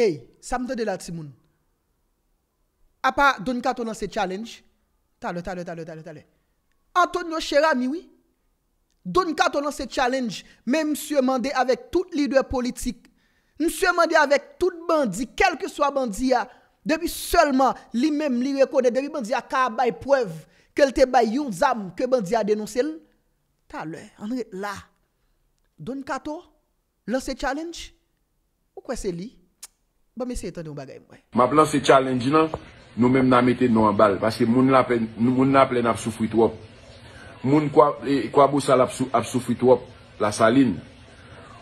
Hey, sa mte de la timoun. A pa Don Kato nan se challenge, talè, talè, talè, talè, talè. Antonio Shera miwi, Don Kato nan se challenge, men msye mande avèk tout lidwe politik, msye mande avèk tout bandi, kelke swa bandi ya, debi selman li mem li rekone, debi bandi ya ka bay prev, kelte bay yon zam, ke bandi ya denonsel, talè, anre la. Don Kato, lan se challenge, ou kwe se li? ba mese eto nou bagay mwen ma plan se challenge nan nou mèm nan mette nou an bal paske moun nan ap lè nan ap soufuit wop moun kwa eh, bou sal ap soufuit wop la salin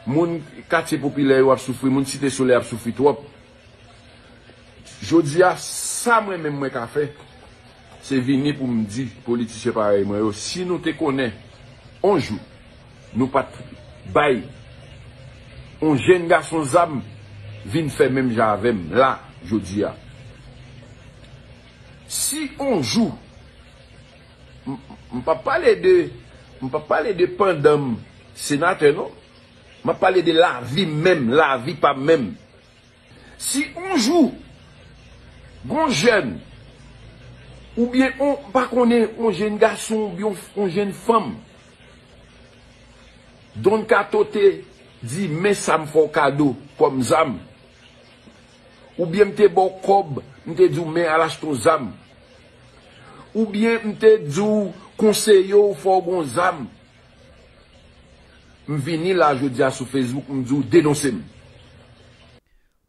moun kat se popilè wop ap soufuit moun si te sou lè ap soufuit wop jodi a sa mèm mèm mwen ka fe se vini pou m di politise pare mwen yo, si nou te konè anjou, nou pat bay anjen ga son zam vin fèmèm jan vèm la, jodi ya. Si on jou, m pa pale de, m pa pale de pandam, senate non, m pa pale de la vi mèm, la vi pa mèm. Si on jou, gon jèn, oubyen, m pa konen, on jèn gason, oubyen, on jèn fèm, don katote, di mesam fò kado, kom zèm, Ou byen mte bo kob, mte djou me alas ton zam. Ou byen mte djou konseyo for bon zam. M vini la jodi a sou Facebook, m djou denonsem.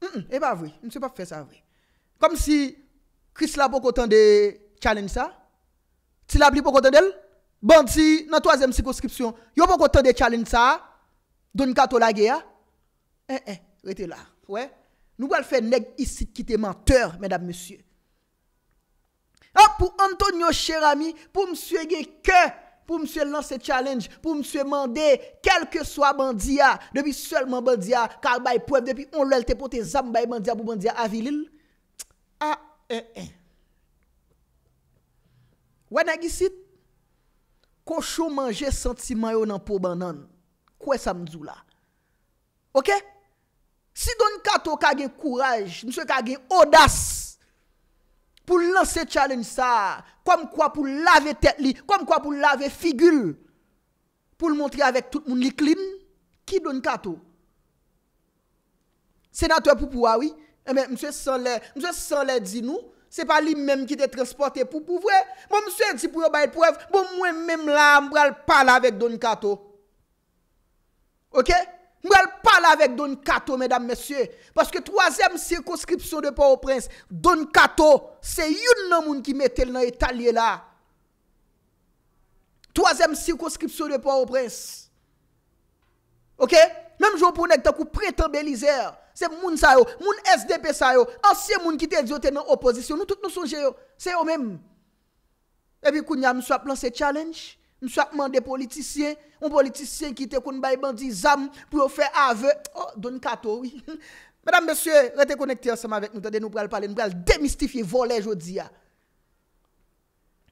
E pa vwe, m se pa fwe sa vwe. Kom si, kris la pou koton de challenge sa. Ti la pli pou koton del. Band si, nan toazem sikoskripsyon, yo pou koton de challenge sa. Doni kato la ge ya. E, eh, e, eh, wete la, wè. Nou wèl fè neg isit ki te menteur, mèdame, monsye. Ha, ah, pou Antonio, chèr ami, pou msye gen kè, pou msye lanse challenge, pou msye mande, kelke swa bandiya, depi selman bandiya, kar bay pouèm, depi on lèl te pote, zambay bandiya, bou bandiya, avilil, a, e, e. Wè nè gisit? Kocho manje senti mayon an pou ban nan, kwe sa mzou la? Ok? Si Don Kato kage kouraj, mswe kage odas, pou lansè challenge sa, kom kwa pou lave tek li, kom kwa pou lave figul, pou l montre avèk tout moun iklin, ki Don Kato? Senatouè pou pou avi? Eh mswe son lè, mswe son lè di nou, se pa li mèm ki te transportè pou pouvè, bon, mswe di pou yo baye pou ev, pou mwen mèm la, mwèl pal avèk Don Kato. Okè? Mwen pala vek Don Kato, mesdame, mesye. Paske 3e sirkonskripsyon de Port-au-Prince. Don Kato, se yon nan moun ki metel nan etalye la. 3e sirkonskripsyon de Port-au-Prince. Ok? Menm jou pou nek ta kou preter belizer. Se moun sa yo, moun SDP sa yo. Asye moun ki te djote nan oposisyon. Nou tout nou sonje yo. Se yo menm. E bi kou nyam sou ap lan se challenge. Mwen se apman de politisyen, mwen politisyen ki te kon bay bandi zam, pou yo fe ave, oh, don kato, oui. Mwenam besye, rete konektyan seman vek nou, nou pral pale, nou pral demistifi volè jodi ya. Ah.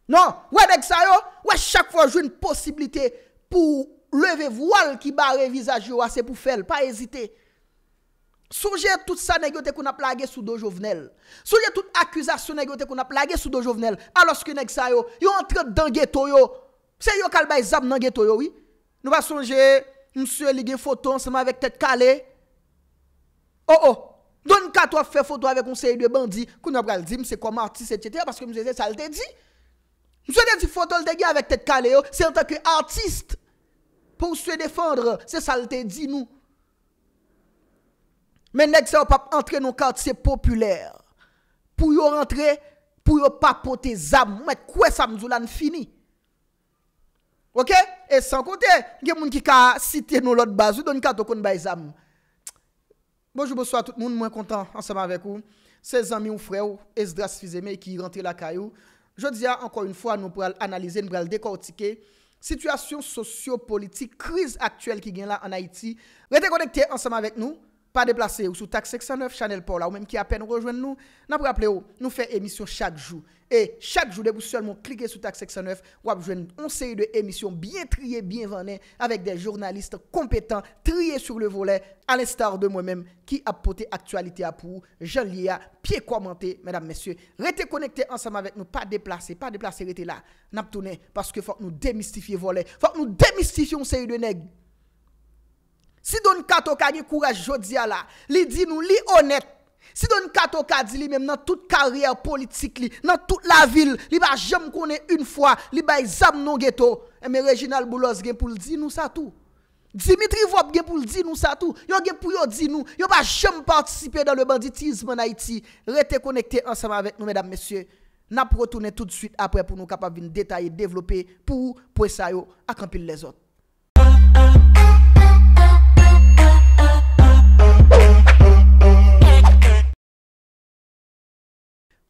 Non, wè dek sa yo, wè chak fwa jou yon posibilite pou leve voal ki ba revizaj yo, ase pou fel, pa ezite. Souje tout sa negyo te kon a plage sou do jovenel. Souje tout akwizasyon negyo te kon a plage sou do jovenel. Aloske nek sa yo, yo antre denge to yo, Mwen se yo kalbay zam nan geto yo, oui. Nou pa sonje, mwen se ligye foton seman vek tet kale. Oh oh, don katwa fe foton avek mwen se yi de bandi. Koun apre al di, mwen se kom artiste, etc. Paske mwen se se salte di. Mwen se li di foton le degye vek tet kale yo, se an takwe artiste. Pon se defendre, se salte di nou. Men nek se yo pap entre nou kart se populer. Pou yo rentre, pou yo papote zam. Mwen kwe sa mzou lan fini. Ok, e san kote, gen moun ki ka sitye nou lot bazou, doni ka tokoun bay zam. Bonjou boso a tout moun, moun kontan ansama vek ou. Se zami ou fre ou, es dras fizeme ki rentre la kay ou. Je diya, ankon yon fwa, nou pral analize, nou pral dekortike. Sityasyon sosyo-politik, kriz aktuel ki gen la an Haiti, rete konekte ansama vek nou. pas déplacer ou sous taxe 609 Chanel Paul ou même qui à peine rejoint nous n'a pas rappelé oh, nous fait émission chaque jour et chaque jour vous seulement cliquer sur taxe 609 ou avez une série de émissions bien triées bien vannées avec des journalistes compétents triés sur le volet à l'instar de moi-même qui a porté actualité à pour jean lia pied commenté mesdames messieurs restez connectés ensemble avec nous pas déplacé pas déplacé restez là n'a parce que faut que nous démystifier volet faut que nous démystifions série de nègres Si don katoka ni kouraj jodi ala, li di nou, li honet. Si don katoka di li men nan tout karier politik li, nan tout la vil, li ba jem kone un fwa, li ba izam nou geto. Eme Reginald Boulos gen pou li di nou sa tou. Dimitri Vop gen pou li di nou sa tou. Yo gen pou yo di nou, yo ba jem partisipe dan le banditisme nan Haiti. Rete konekte ansama avèk nou, mèdame, mèsyè. Na protoune tout de suite apre pou nou kapab bin detaye, devlopè, pou pou e sa yo akampil le zot.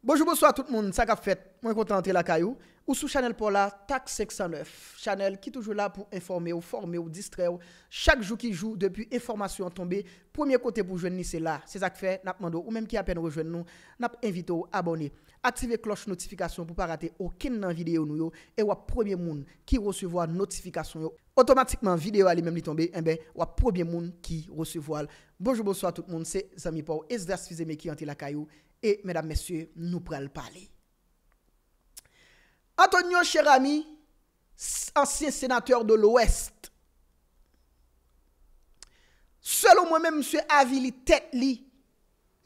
Bojou bojou a tout moun, sak ap fèt, mwen konta ante lakay ou. Ou sou chanel pou la, tak 609. Chanel ki toujou la pou informe ou forme ou distre ou. Chak jou ki jou, depi informasyon tombe, premye kote pou jwen ni se la. Se zak fèt, nap mandou ou menm ki apen rejwen nou, nap invito ou abone. Aktive kloch notifikasyon pou pa rate ou ken nan videyo nou yo. E wap premye moun ki resuvo a notifikasyon yo. Otomatikman videyo ali menm li tombe, eh enbe wap premye moun ki resuvo al. Bojou bojou a tout moun, se zami pou ou. Es dras fizeme ki ante lak Et, mesdames, messieurs, nous pren le palé. Antonio, cher ami, ancien sénateur de l'Ouest, selon moi-même, m'sue avili tèk li.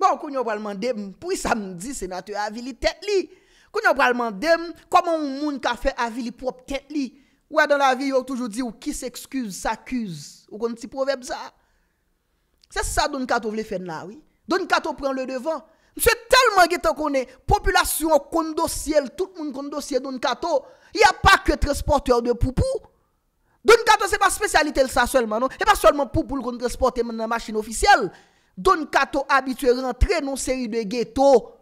Bon, kounyo pralman dem, poui sa m'di sénateur avili tèk li. Kounyo pralman dem, koman moun ka fè avili prop tèk li. Ouè, dans la vie, yo toujou di ou ki s'excuse, s'accuse. Ou kon ti proverb sa. Se sa, don katou vle fè nan, oui. Don katou pren le devan. sommes tellement qu'on est population condo dossier, tout le monde condo dossier Don Kato. Il n'y a pas que transporteur de poupou. Don ce c'est pas spécialité ça seulement non, et pas seulement poupou qu'on transporte dans la machine officielle. Don Kato habitué rentrer dans série de ghetto.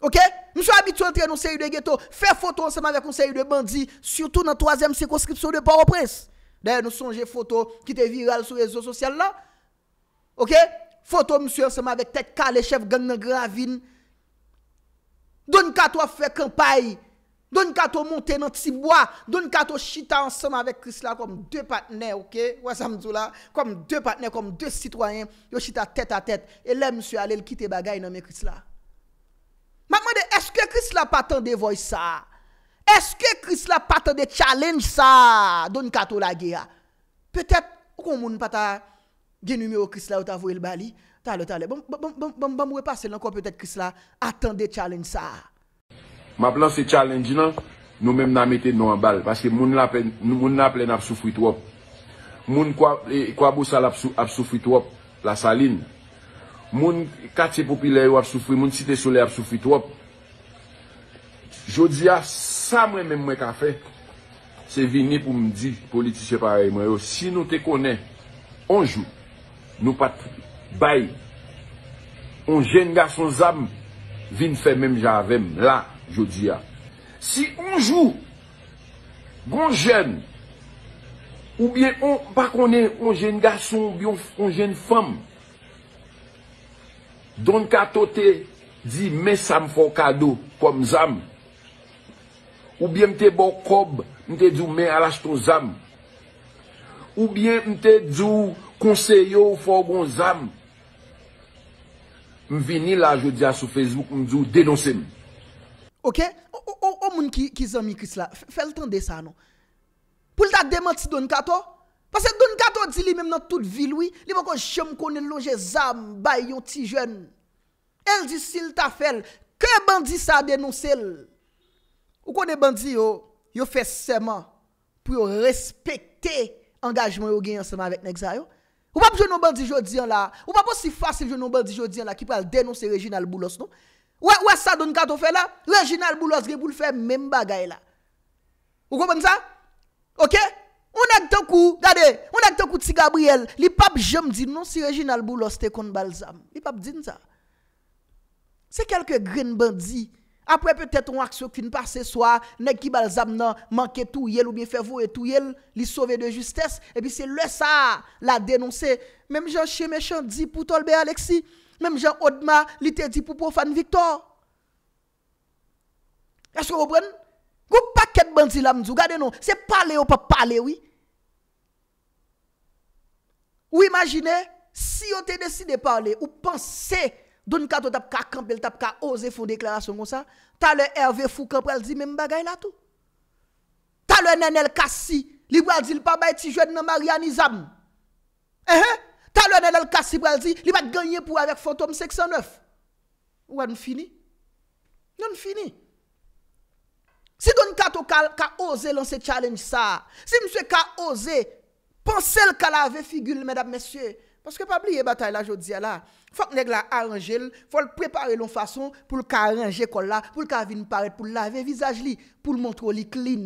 OK Nous habitués habitué rentrer dans série de ghetto, faire photo ensemble avec une série de bandits, surtout dans la troisième circonscription de Port-au-Prince. D'ailleurs, nous des photo qui était virale sur les réseaux sociaux là. OK Foto msou yon seman vek tek ka lechev gang na gravin. Doni kato fwe kampay. Doni kato monte nan tsi bwa. Doni kato chita yon seman vek Chris la kom dwe patnen, ok? Ouwa sa mzou la. Kom dwe patnen, kom dwe sitwayen. Yo chita tet a tet. E le msou alel kite bagay nan me Chris la. Maman de, eske Chris la paten de voj sa? Eske Chris la paten de challenge sa? Doni kato la ge ya. Petet, ou kon moun paten a? Genou mi ou kis la ou ta vou el bali Talè talè, bon bon bon bon Bon mwè pasel an kon pwetè kis la Atan de challenge sa Mwè plan se challenge nan Nou mèm nan mette nou an bal Pwèse moun nan ap lè nan ap soufoui twop Moun kwa e, bou sal ap soufoui twop La salin Moun kat se popilè yo ap soufoui Moun si te sou lè ap soufoui twop Jodi a Sa mwen mwen mwen ka fe Se vini pou mdi politise pare Si nou te konè Anjou Nou pat bay, on jen gason zam, vin fe menm janvem la, jodi ya. Si onjou, gon jen, oubyen, pa konen, on jen gason, oubyen, on jen fam, don katote, di me sam fokado, kom zam, oubyen, mte bokob, mte djou me alas ton zam, oubyen, mte djou, Konseyo ou fo bon zam, m vini la jodi a sou Facebook m di ou denonsem. Ok, o moun ki zan mikis la, fel tende sa anon. Poul ta deman ti Don Kato, pase Don Kato di li menm nan tout vilwi, li mwen kon jem konen lonje zam bay yo ti jwen. El di sil ta fel, ke bandi sa denonse l? Ou konen bandi yo, yo fe seman, pou yo respekte engajmen yo gen yon seman vek nek zayon? Ou pa bo si fasil je nou bandi jodi an la, ki pa al denon se Reginald Boulos nou? Non? E, ou e sa don kato fe la? Reginald Boulos ge pou l fe men bagay la. Ou komon sa? Ok? Ou nag to ku, gade, ou nag to ku ti Gabriel, li pa bo jem di nou si Reginald Boulos te kon balsam. Li pa bo din sa? Se kelke gren bandi, Après peut-être une action qui ne ce soit nèg qui balzam nan manquer yel ou bien faire tout yel li sauver de justesse et puis c'est le ça la dénoncer. Même Jean Chez dit pour Tolbe Alexis, même Jean Odma li dit pour profane Victor. Est-ce que vous comprenez pas qu'être bandi la vous Regardez, non, c'est parler ou pas parler oui. Ou imaginez si on te décidé de parler ou penser Don Kato tap ka kampel, tap ka oser faire déclaration comme ça. T'as le Hervé Foucault pral dit même bagay là tout. T'as le Nenel Kassi, li pral di pas bay ti jeune nan Marianizam. Eh eh, t'as le Nenel Kassi pral di, li va gagner pour avec Fantôme 609. Ou an fini? Non fini. Si Don Kato ka, ka osé lancer challenge ça, si monsieur ka osé penser qu'elle avait figure mesdames messieurs Aske pa bli ye batay la jodi ya la. Fok neg non? la aranjel, fok l prepare lon fason pou l karanjel kol la, pou l kar vin paret, pou l lave, visaj li pou l montro li klin.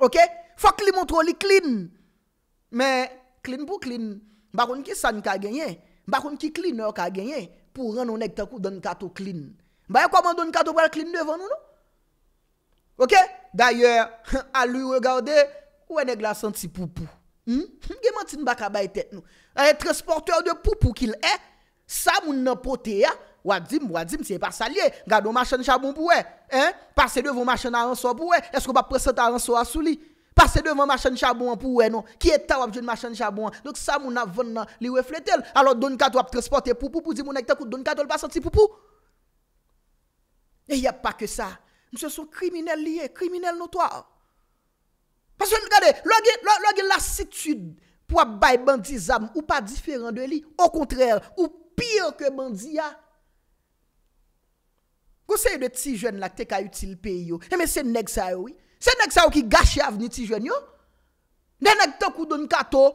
Ok? Fok li montro li klin. Men, klin pou klin. Bakon ki san ka genyen, bakon ki klin nou ka genyen, pou ran nou neg ta kou don kato klin. Baye kwa man don kato kwen klin devan nou nou? Ok? D'ayor, alou yu regarde, ou e neg la santi poupou. Gèman ti n baka bay tèt nou? A etre sporteur de poupou ki lè? Eh? Sa moun nan pote ya? Wadim, wadim, se pa salye? Gado machan chabon pouè? Eh? Pase devon machan a ansò pouè? Esko pa presen ta ansò asou li? Pase devon machan chabon pouè nou? Ki etta wap joun machan chabon? Dok sa moun nan venn nan liwe fletel? Alo don kat wap transporte poupou pouzi moun ekte kout don kat wap pasan ti poupou? E eh, yap pa ke sa. Mse sou kriminel liye, kriminel notwa. A? Paswen gade, logi lasitude pou ap bay bandi zam ou pa diferan de li. Ou kontrèl, ou pyr ke bandi ya. Gose yon de ti jwen la kte ka util pe yo. Eme se neg sa yo. Se neg sa yo ki gache avni ti jwen yo. Ne neg to kou doni kato.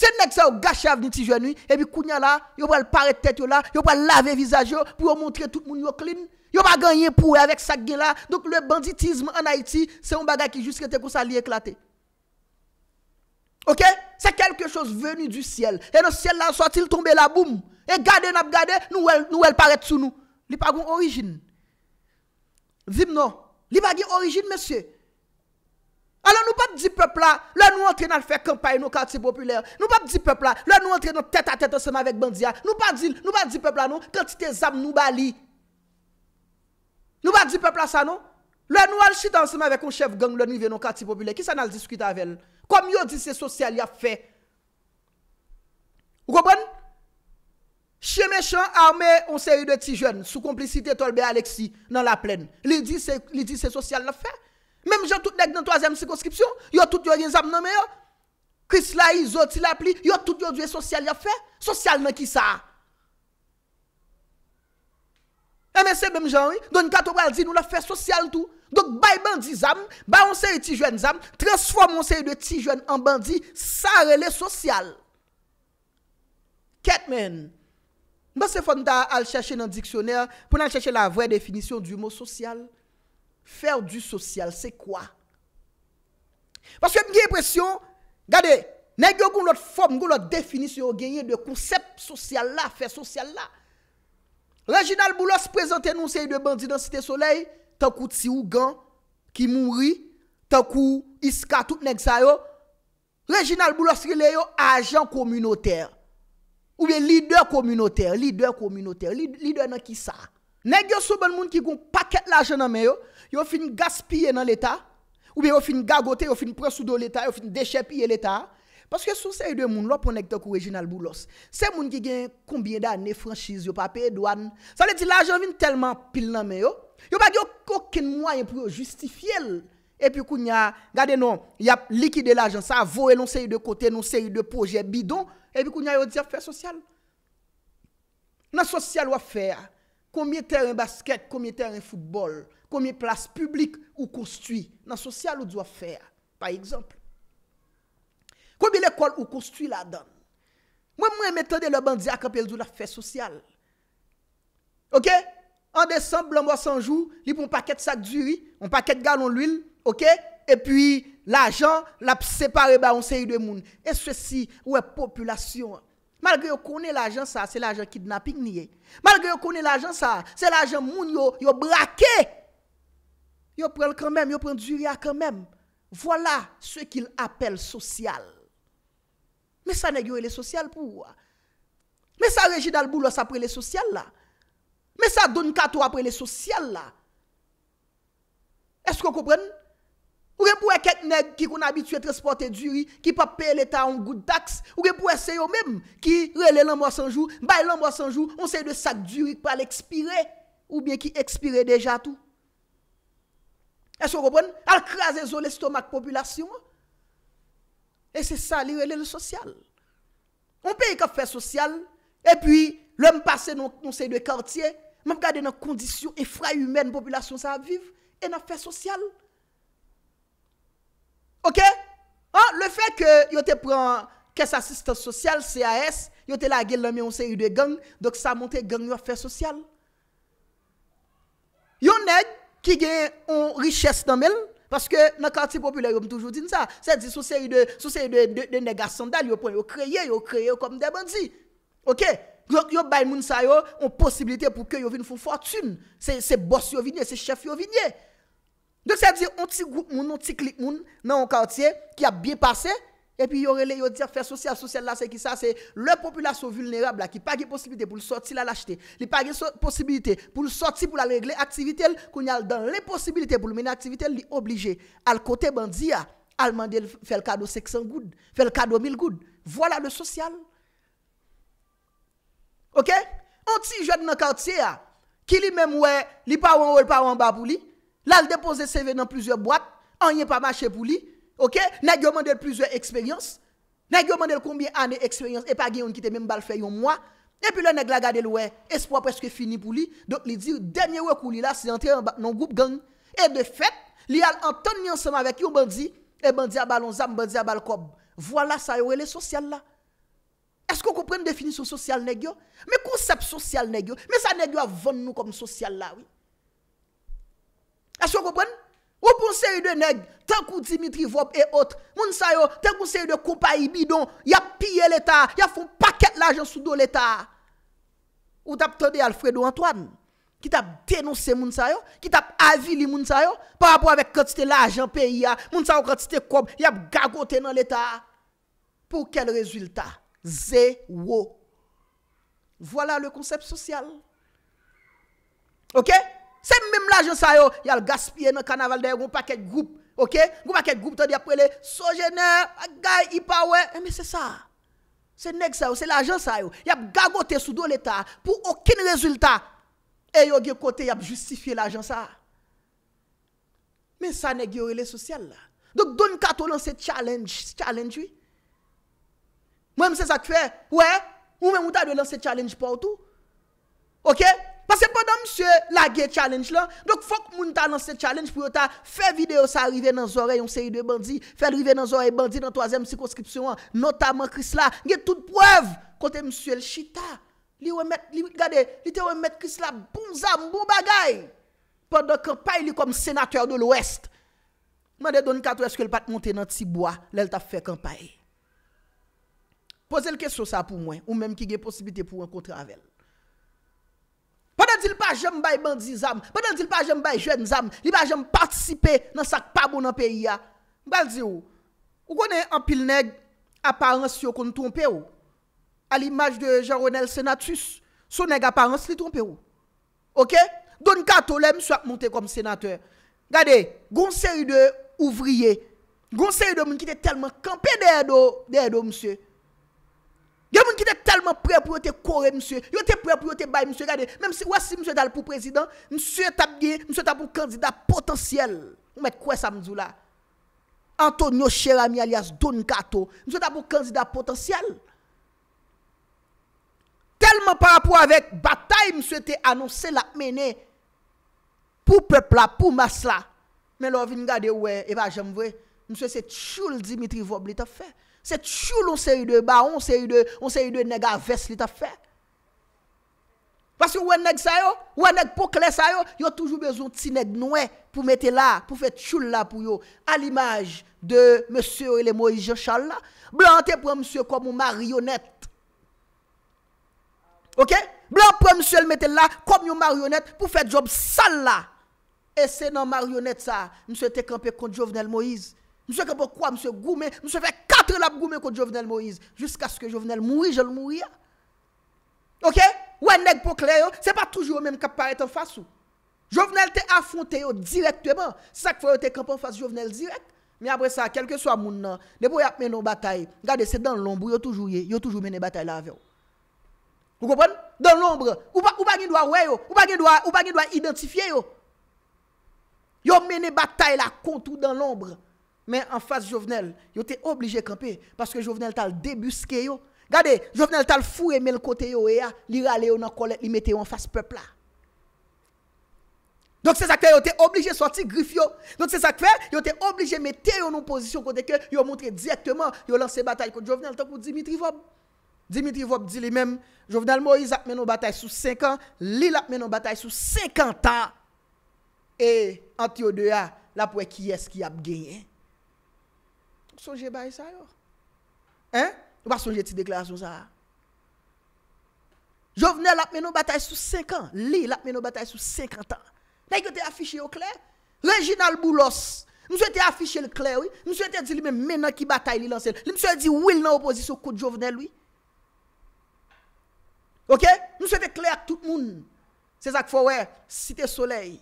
C'est nèg ça gâché avenir ti jeune et puis kounya là, yo pral tête là, yo pral laver visage pour montrer tout le monde yo clean. Yo pas gagné pour avec ça là. Donc le banditisme en Haïti, c'est un bagage qui juste était pour ça éclaté. OK C'est quelque chose venu du ciel. Et dans ciel là soit-il tombé la boum. Et gardez n'a gardé, nous nous elle paraît sous nous. Li pas d'origine. origine. non. non, li pas d'origine, origine monsieur. Alè nou pa di pepla, lè nou antre nan fè kampaye nou kati populè. Nou pa di pepla, lè nou antre nan tèt a tèt ansèmè avèk bandia. Nou pa di pepla nou, kèl ti te zam nou bali. Nou pa di pepla sa nou. Lè nou al chit ansèmè avèk ou chèv gang lè ni vè nou kati populè. Ki sa nan l diskwit avèl? Kom yo di se sosyal ya fè. Ou go bon? Che me chan arme ou se yu de ti jwen sou komplicite tolbe Aleksi nan la plèn. Li di se sosyal la fè? Mem jè tout lèk nan toazèm sikoskripsyon, yo tout yon yon zam nanmè yo. Kris la yi, zo ti la pli, yo tout yon yon social yon fè. Social men ki sa? E men se bem jan wè, don katou bral di nou la fè social tou. Don bay bandi zam, ba on se yon ti jwen zam, tres fòm on se yon ti jwen an bandi, sa rele social. Kèt men, mwen se fòn ta al chèche nan diksyonèr, pou nan chèche la vwè definisyon di mòs social. Fèr du sosyal, se kwa? Baske mge yè presyon, gade, nèk yo goun lot form, goun lot definisyon genye de konsep sosyal la, fèr sosyal la. Reginald Boulos prezante nou se yè de bandi nan Site Soleil, tankou Tsirou Gan, ki mounri, tankou Iska, tout nèk sa yo. Reginald Boulos ki le yo ajan komunotèr, oube lider komunotèr, lider komunotèr, lider nan ki sa a. Neg yo sou bon moun ki kon paket lajen nan men yo, yo fin gaspye nan l'Etat, ou bi yo fin gagote, yo fin prasudo l'Etat, yo fin deshepye l'Etat, paske sou se yu de moun lò pon ek to kou rejinal boulos. Se moun ki gen koumbyen da ane franchise, yo pa pe edouan, sa le ti lajen vin telman pil nan men yo, yo pa non, gen yo koken mwayen pou yo justifye l, epi kou nya, gade non, yap likide lajen sa, avowe non se yu de kote, non se yu de pojè bidon, epi kou nya yo di afer sosyal. Nan sosyal wafè a, Koumi teren basket, koumi teren football, koumi plas publik ou koustui nan sosyal ou dwa fè, pa ekzamp. Koumi lekol ou koustui la dan. Mwen mwen metande le bandia kapel dwa la fè sosyal. Ok? An desan, blan mwa sanjou, li pou mpaket sak djuri, mpaket galon l'il, ok? E pi la jan, la separe ba onse yi de moun. E se si, wè, populasyon an. Malgrè yo konè l'ajan sa, se l'ajan kidnapping niye. Malgrè yo konè l'ajan sa, se l'ajan moun yo brake. Yo pren l'kran mèm, yo pren djuria kran mèm. Vola se kil apel sosyal. Me sa ne gyo e le sosyal pou wwa? Me sa reji dal boulos apre le sosyal la? Me sa don kato apre le sosyal la? Esko koupren? Mwen? Ou gen pou e ket neg ki kon abitue transporte duri, ki pa pe l'Etat an gout taks, ou gen pou e se yo mem ki rele l'an mwa sanjou, bay l'an mwa sanjou, ou se yo de sak duri pa l'ekspire, ou bien ki ekspire deja tou. E se yo repon, al kraze zo l'estomak populasyon. E se sa li rele le sosyal. Ou pe yi ka fè sosyal, e pi l'om pase nou se yo de kartye, nou gade nan kondisyon, e fra yu men populasyon sa viv, e nan fè sosyal ou. Ok ah,? Le fe ke yo te pren kes asiste sosyal, C.A.S. Yo te la gel nanmen yon seri de gang Dok sa monte gang yon fe sosyal Yon nen ki gen yon riches nanmel Paske nan karti populer yon toujou din sa Se di sou seri de nega sandal Yo pren yon kreye, yon kreye yon kom deban di Ok? Yo bay moun sa yo Yon posibilite pou ke yon vin foun fotun Se boss yon vinye, se chef yon vinye Se se di yon ti glip moun, yon ti glip moun nan yon kantye, ki ap biye pase, epi yon rele yon di fè social, social la se ki sa, se le populasyon vulnerable la, ki pagye posibilite pou l'soti la lachete, li pagye posibilite pou l'soti pou la regle aktivitel, kon yal dan le posibilite pou l'meni aktivitel li oblige, al kote bandiya, al mandye l fè l kado seksan goud, fè l kado mil goud, vwala le social. Ok? An ti jwad nan kantye ya, ki li memwe, li pa wan wè, li pa wan wapou li, La l depose CV nan plusieurs boîte, an yon pa mache pou li, ok, nag yo mandel plusieurs expériences, nag yo mandel koumbi anè expériences, epa gen yon kitè mèm bal fè yon mwa, epi le nag la gade l wè, espo apèske fini pou li, dot li di, denye wè kou li la, si antè yon group gang, et de fèt, li al an ton yon seman vek yon bandi, e bandi a balon zam, bandi a bal kob, vwa la sa yon relè sosyal la. Eskou koupren definisyon sosyal negyo? Me konsep sosyal negyo, me sa negyo avon nou kom sosyal la wè. Vous comprenez Ou pour série de nègres, tant que Dimitri Vop et autres, moun tant que série de compagnie bidon, y a pillé l'État, y a un paquet l'argent sous l'État. Ou t'as entendu Alfredo Antoine qui t'a dénoncé moun qui t'a avili moun par rapport avec quantité l'argent pays a, moun sa quantité y a gagoté dans l'État. Pour quel résultat Zéro. Voilà le concept social. OK Se mèm l'agen sa yo, yal gaspye nè kanaval dè, goun pa kèk goup, ok? Goun pa kèk goup tè di apwele, so jè nè, gai ipa wè, e eh, mè se sa. Se nèk sa yo, se l'agen sa yo, yap gagote sou do l'Etat, pou okin rezultat, e yo gè kote yap justifi l'agen sa. Mè sa nè gè yorele sosyal la. Dok don kato lanse challenge, challenge wè. Wi. Mèm se sa kwe, wè, mèm mouta dè lanse challenge poutou. Ok? Ok? Pase podan msye la ge challenge la, dok fok moun ta nan se challenge, pou yo ta fe videyo sa rive nan zorey, yon se yi de bandi, fe rive nan zorey bandi nan toazem sikonskripsyon, notaman Chris la, ge tout poev, kote msye el chita, li wemet, li gade, li te wemet Chris la, bon zam, bon bagay, podan kampay li kom senatuer do l'Ouest, mwende doni katou eske l pat monte nan tsi boa, lel ta fe kampay. Poze l kesyo sa pou mwen, ou menm ki ge posibite pou an kontravel. Mwen an zil pa jem bay bandzi zanm, mwen an zil pa jem bay jen zanm, li pa jem patisipe nan sak pa moun an peyi ya. Mwen an zil ou, ou konen an pil neg aparense yo kon tonpe ou, al imaj de Jean-Renel Senatus, son neg aparense li tonpe ou. Ok, don kato lem sou ap monte kom senateur. Gade, goun se yu de ouvriye, goun se yu de moun ki te telman kampe de edo, de edo msye. Gè moun ki te telman prè pou yo te kore msye, yo te prè pou yo te bay msye, gade, mè msye, wè si msye tal pou prezident, msye tab gè, msye tab pou kandida potansyel, mè kouè sa mzou la. Antonio Cherami alias Don Kato, msye tab pou kandida potansyel. Telman parapou avèk batay msye te anonsè la mène pou pepla, pou masla, mè lò vin gade, wè, eva jèm vwe, msye se tchoul Dimitri Vobli ta fè. C'est toujours une série de barons, on série de, une série de nègres à veste fait. Parce que ou nèg ça yo, ou nèg pour clair ça yo, yo toujours besoin de petit pour mettre là, pour faire tout là pour yo, à l'image de monsieur et Moïse Jean Charles là. Blanc te prend monsieur comme une marionnette. OK Blanc prend monsieur le mettre là comme une marionnette pour faire job sale là. Et c'est dans marionnette ça, monsieur te campé contre Jovenel Moïse. Monsieur que pourquoi monsieur Goumé, monsieur fait 4 la Goumé contre Jovenel Moïse jusqu'à ce que Jovenel mourit, je le mourir. OK Ouais nèg pour clair, c'est pas toujours même qui paraît en face ou. Jovenel t'a affronté directement, ça que faut t'es camp en face Jovenel direct. Mais après ça, quel que soit moun nan, de y a une bataille, regardez c'est dans l'ombre, yo toujours yo toujours mené bataille là avec. Vous comprenez Dans l'ombre, ou pas ou pas doit ouais yo, ou pas doit ou pas identifier yo. Yo mené bataille la contre dans l'ombre. men an fase jovenel, yo te oblige kampe, paske jovenel tal debuske yo, gade, jovenel tal fure men kote yo e ya, li rale yo nan kole, li mete yo an fase pepla. Donk se sak fe, yo te oblige sorti grif yo, donk se sak fe, yo te oblige mette yo nou pozisyon kote ke, yo montre direktman, yo lance batay kote jovenel, tan pou Dimitri Vob. Dimitri Vob di li men, jovenel Moïse ap men nou batay sou 5 an, li lap men nou batay sou 50 an, e an te yo de ya, la pou e kies ki ap genye. Sonje bay sa yo? Hein? Ou pa sonje ti dekla yon sa? Jovenel ap menon batay sou 5 an. Li, ap menon batay sou 50 an. Nan yon te afiche yo kler? Le jina l boulos. Monsen te afiche le kler, oui? Monsen te di li men menan ki batay li lanse. Li monsen te di will nan opozisyon kout jovenel, oui? Ok? Monsen te kler ak tout moun. Se zak fwa we, site solei.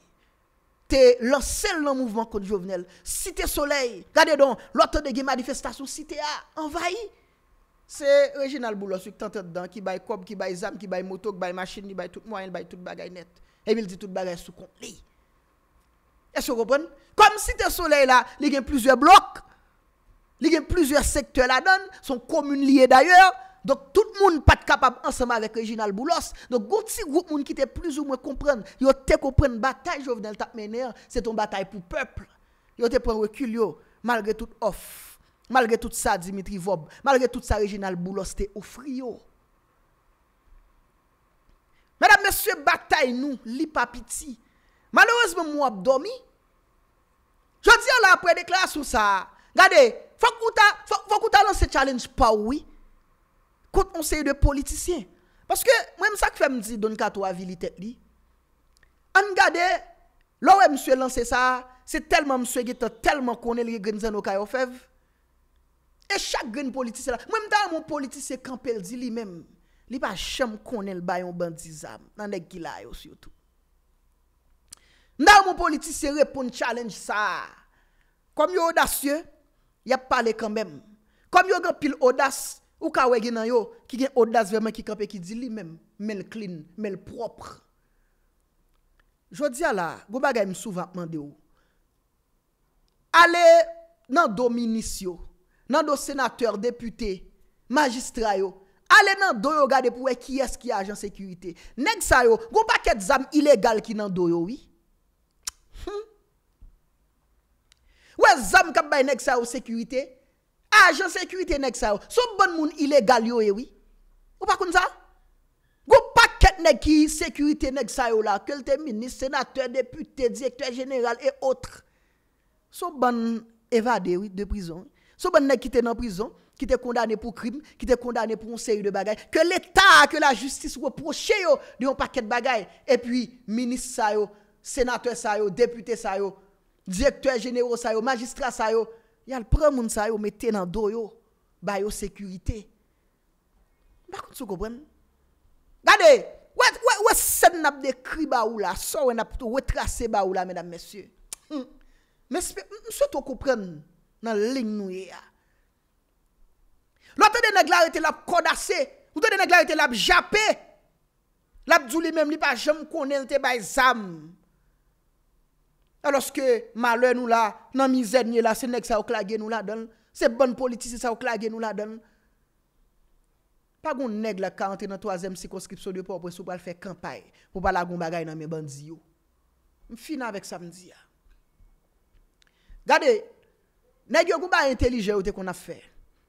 Te lan sel lan mouvman kon jovenel. Site soley. Gade don. Lote de gen manifestasyon site a. Envayi. Se Reginald Boulos wik tan te ddan. Ki bay kob, ki bay zam, ki bay moto, ki bay machin, ki bay tout mwen, ki bay tout bagay net. Emil di tout bagay sou kon. Li. Es yo gopon? Kom site soley la, li gen plizye blok. Li gen plizye sektor la don. Son komun liye dayor. Donk tout moun pat kapab ansama vek Reginald Boulos Donk gout si gout moun ki te plizou mwen kompren Yo te kompren batay jov nel tap mener Se ton batay pou pepl Yo te pren wekilyo Malgre tout of Malgre tout sa Dimitri Vob Malgre tout sa Reginald Boulos te ofri yo Mwen ap mwen se batay nou Lip apiti Malwez mwen mwen ap domi Jot si yo la apre dekla sou sa Gade, fok ou ta lan se challenge pa oui Fote monsenye de politisyen. Paske mwen msak fe mdzi don kat wavi li tet li. An gade, lowe mswe lanse sa, se telman mswe geta telman konel li genzen okay ofev. E chak gen politisyen la. Mwen mda mwen politisyen kampel di li menm, li pa chem konel bayon bandizam. Nan de gila yo syoutou. Mda mwen politisyen repon challenge sa. Kom yo odasyen, yap pale kanmen. Kom yo gen pil odasyen, Ou ka wege nan yo, ki gen odas veman ki kape ki di li men, men klin, men propre. Jodi ala, gwa ba gaye msou vapman de ou. Ale nan do minis yo, nan do senateur, depute, magistra yo, ale nan do yo gade pou we ki eski ajan sekurite. Neg sa yo, gwa ba ket zam ilegal ki nan do yo wi? Hm? We zam kap bay neg sa yo sekurite? agent sécurité nèg ça son bon moun illégal yo eh oui ou pas comme ça Go paquet nèg qui sécurité nèg ça là que le ministre sénateur député directeur général et autres son bon évadé oui de prison son bon nèg qui était dans prison qui était condamné pour crime, qui était condamné pour une série de bagaille, que l'État, que la justice reproche yo de un paquet de bagailles. Et puis, ministre ça yo, sénateur ça yo, député ça yo, directeur général ça yo, magistrat ça yo, yal prè moun sa yo metè nan do yo, bayo sekurite. Mbakon sou koupren? Gade, wè sèd nan ap dekri ba ou la, sò wè nan ap wè trase ba ou la, mèdam mèsyè. Hmm. Mèsyè, msèd wè koupren nan ling nou ye ya. Lò tè dene glare tè lap kodase, lò tè dene glare tè lap japè, lap djou li mèm li pa jèm konel tè bay zam. E loske male nou la nan mizèd nye la se neg sa ou klage nou la don. Se bon politisi sa ou klage nou la don. Pa goun neg la kante nan toazèm sikonskipso de popo sou pa l fè kampay. Ou pa la goun bagay nan mè bandzi yo. M fina vek sa mdia. Ah. Gade, neg yo goun ba intelijè ou te kon a fè.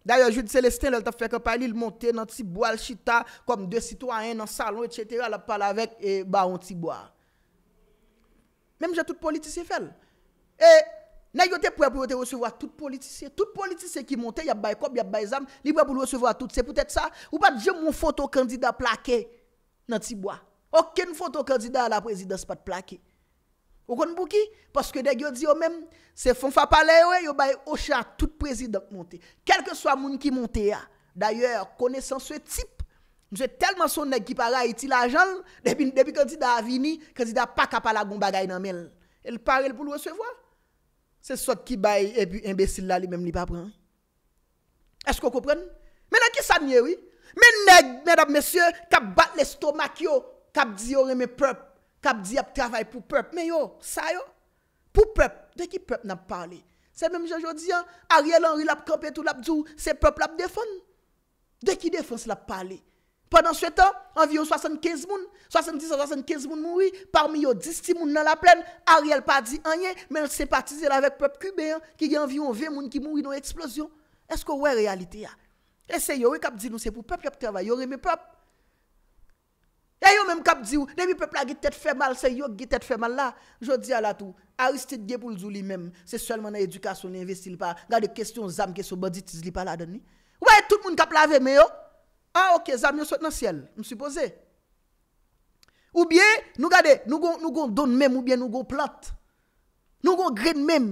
Daya joudi Celestin lel ta fè kampay li l montè nan tibou al chita. Kom de sitwa en nan salon et chetera la pala vek e ba on tibou al. Même j'ai tout politicien fait. Et n'ayote sommes prêts pour recevoir tout politicien. Tout politicien qui monte, il y a des il y a des il pour recevoir tout. C'est peut-être ça. Ou pas de mon photo candidat plaqué dans Tibois. Aucune photo candidat à la présidence pas de plaqué. Vous comprenez pour qui Parce que les gens disent même, c'est font fa parler, yo bay au chat tout président monte. Quel que soit moun qui monte D'ailleurs, connaissant ce type Mwen se telman son neg ki para iti la jal, debi kwen ti da avini, kwen ti da pa kapalagoumba gay nan men. El parel pou lwesevo. Se sot ki bay, ebi imbesil la li mem li pa pran. Esko koupran? Men an ki sanye, oui? Men neg, men ap mesye, kap bat lestomak yo, kap di yo reme prep, kap di ap travay pou prep. Men yo, sa yo, pou prep, de ki prep nan ap parli. Se men jenjou diyan, Ariel Henry la ap kampet ou la ap djou, se prep la ap defon. De ki defon se la ap parli. Pendant ce temps, environ 75 personnes, 70 à 75 personnes mourir, parmi eux 10 personnes dans la plaine. Ariel pas dit rien, mais elle sympathise avec le peuple cubain hein, qui a environ 20 personnes qui mourent dans l'explosion. Est-ce que vous avez réalité Et c'est eux qui dit nous c'est pour le peuple qui travaille, vous aimez le peuple. Et vous même cap dit, depuis peuple a tête fait mal, c'est yo qui tête fait mal là. Je dis à la tout, Aristide Gé lui même, c'est seulement dans l'éducation, n'investit pas. Regardez question qui sont les les pas là dedans. Ouais, tout le monde la laver mais yo. Ah, ok, zanm yo sot nan siel, msupose. Ou bie, nou gade, nou gon don mèm, ou bie nou gon plat. Nou gon gred mèm.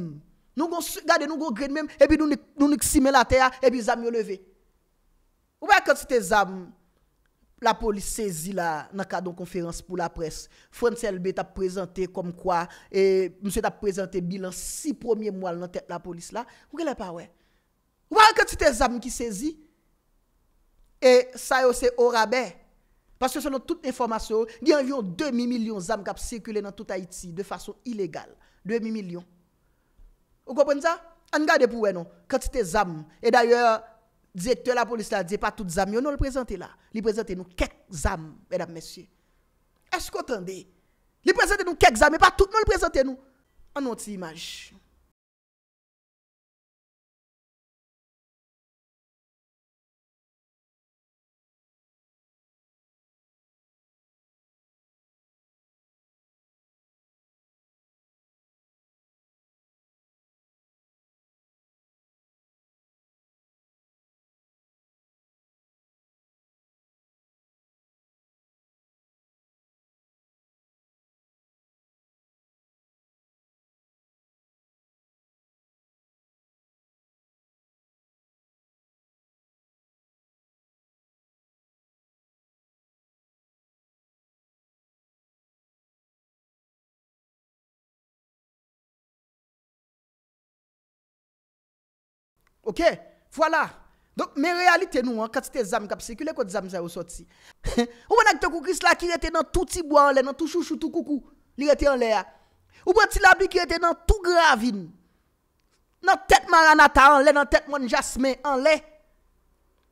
Nou gon gade, nou gon gred mèm, epi nou nèk simè la tèya, epi zanm yo leve. Ou bè, kèd se te zanm, la polis sezi la, nan kèd an konferans pou la pres, Frantzel bè ta prezante kom kwa, e msè ta prezante bilan si promye mwal nan tèk la polis la, ou gè lè pa wè. Ou bè, kèd se te zanm ki sezi, Et ça, c'est au rabais. Parce que selon toute information, il y a environ millions millions d'âmes qui circulent dans tout Haïti de façon illégale. 2 millions. Vous comprenez ça? On garde pour nous, quantité d'âmes. Et d'ailleurs, le directeur de la police a dit pas toutes les âmes, nous le présente là. Il présente nous quelques âmes, mesdames, messieurs. Est-ce que vous entendez? Il présente nous quelques âmes, mais pas toutes, Nous le présente nous. En notre image. Ok, fo la. Donk, men realite nou an, katite zanm kapse, kile kote zanm zay ou sot si. Ou bon ek te koukis la ki rete nan touti bo anle, nan touti chouchou, touti koukou, li rete anle ya. Ou bon ti labli ki rete nan touti gravine. Nan tetman anata anle, nan tetman jasme anle.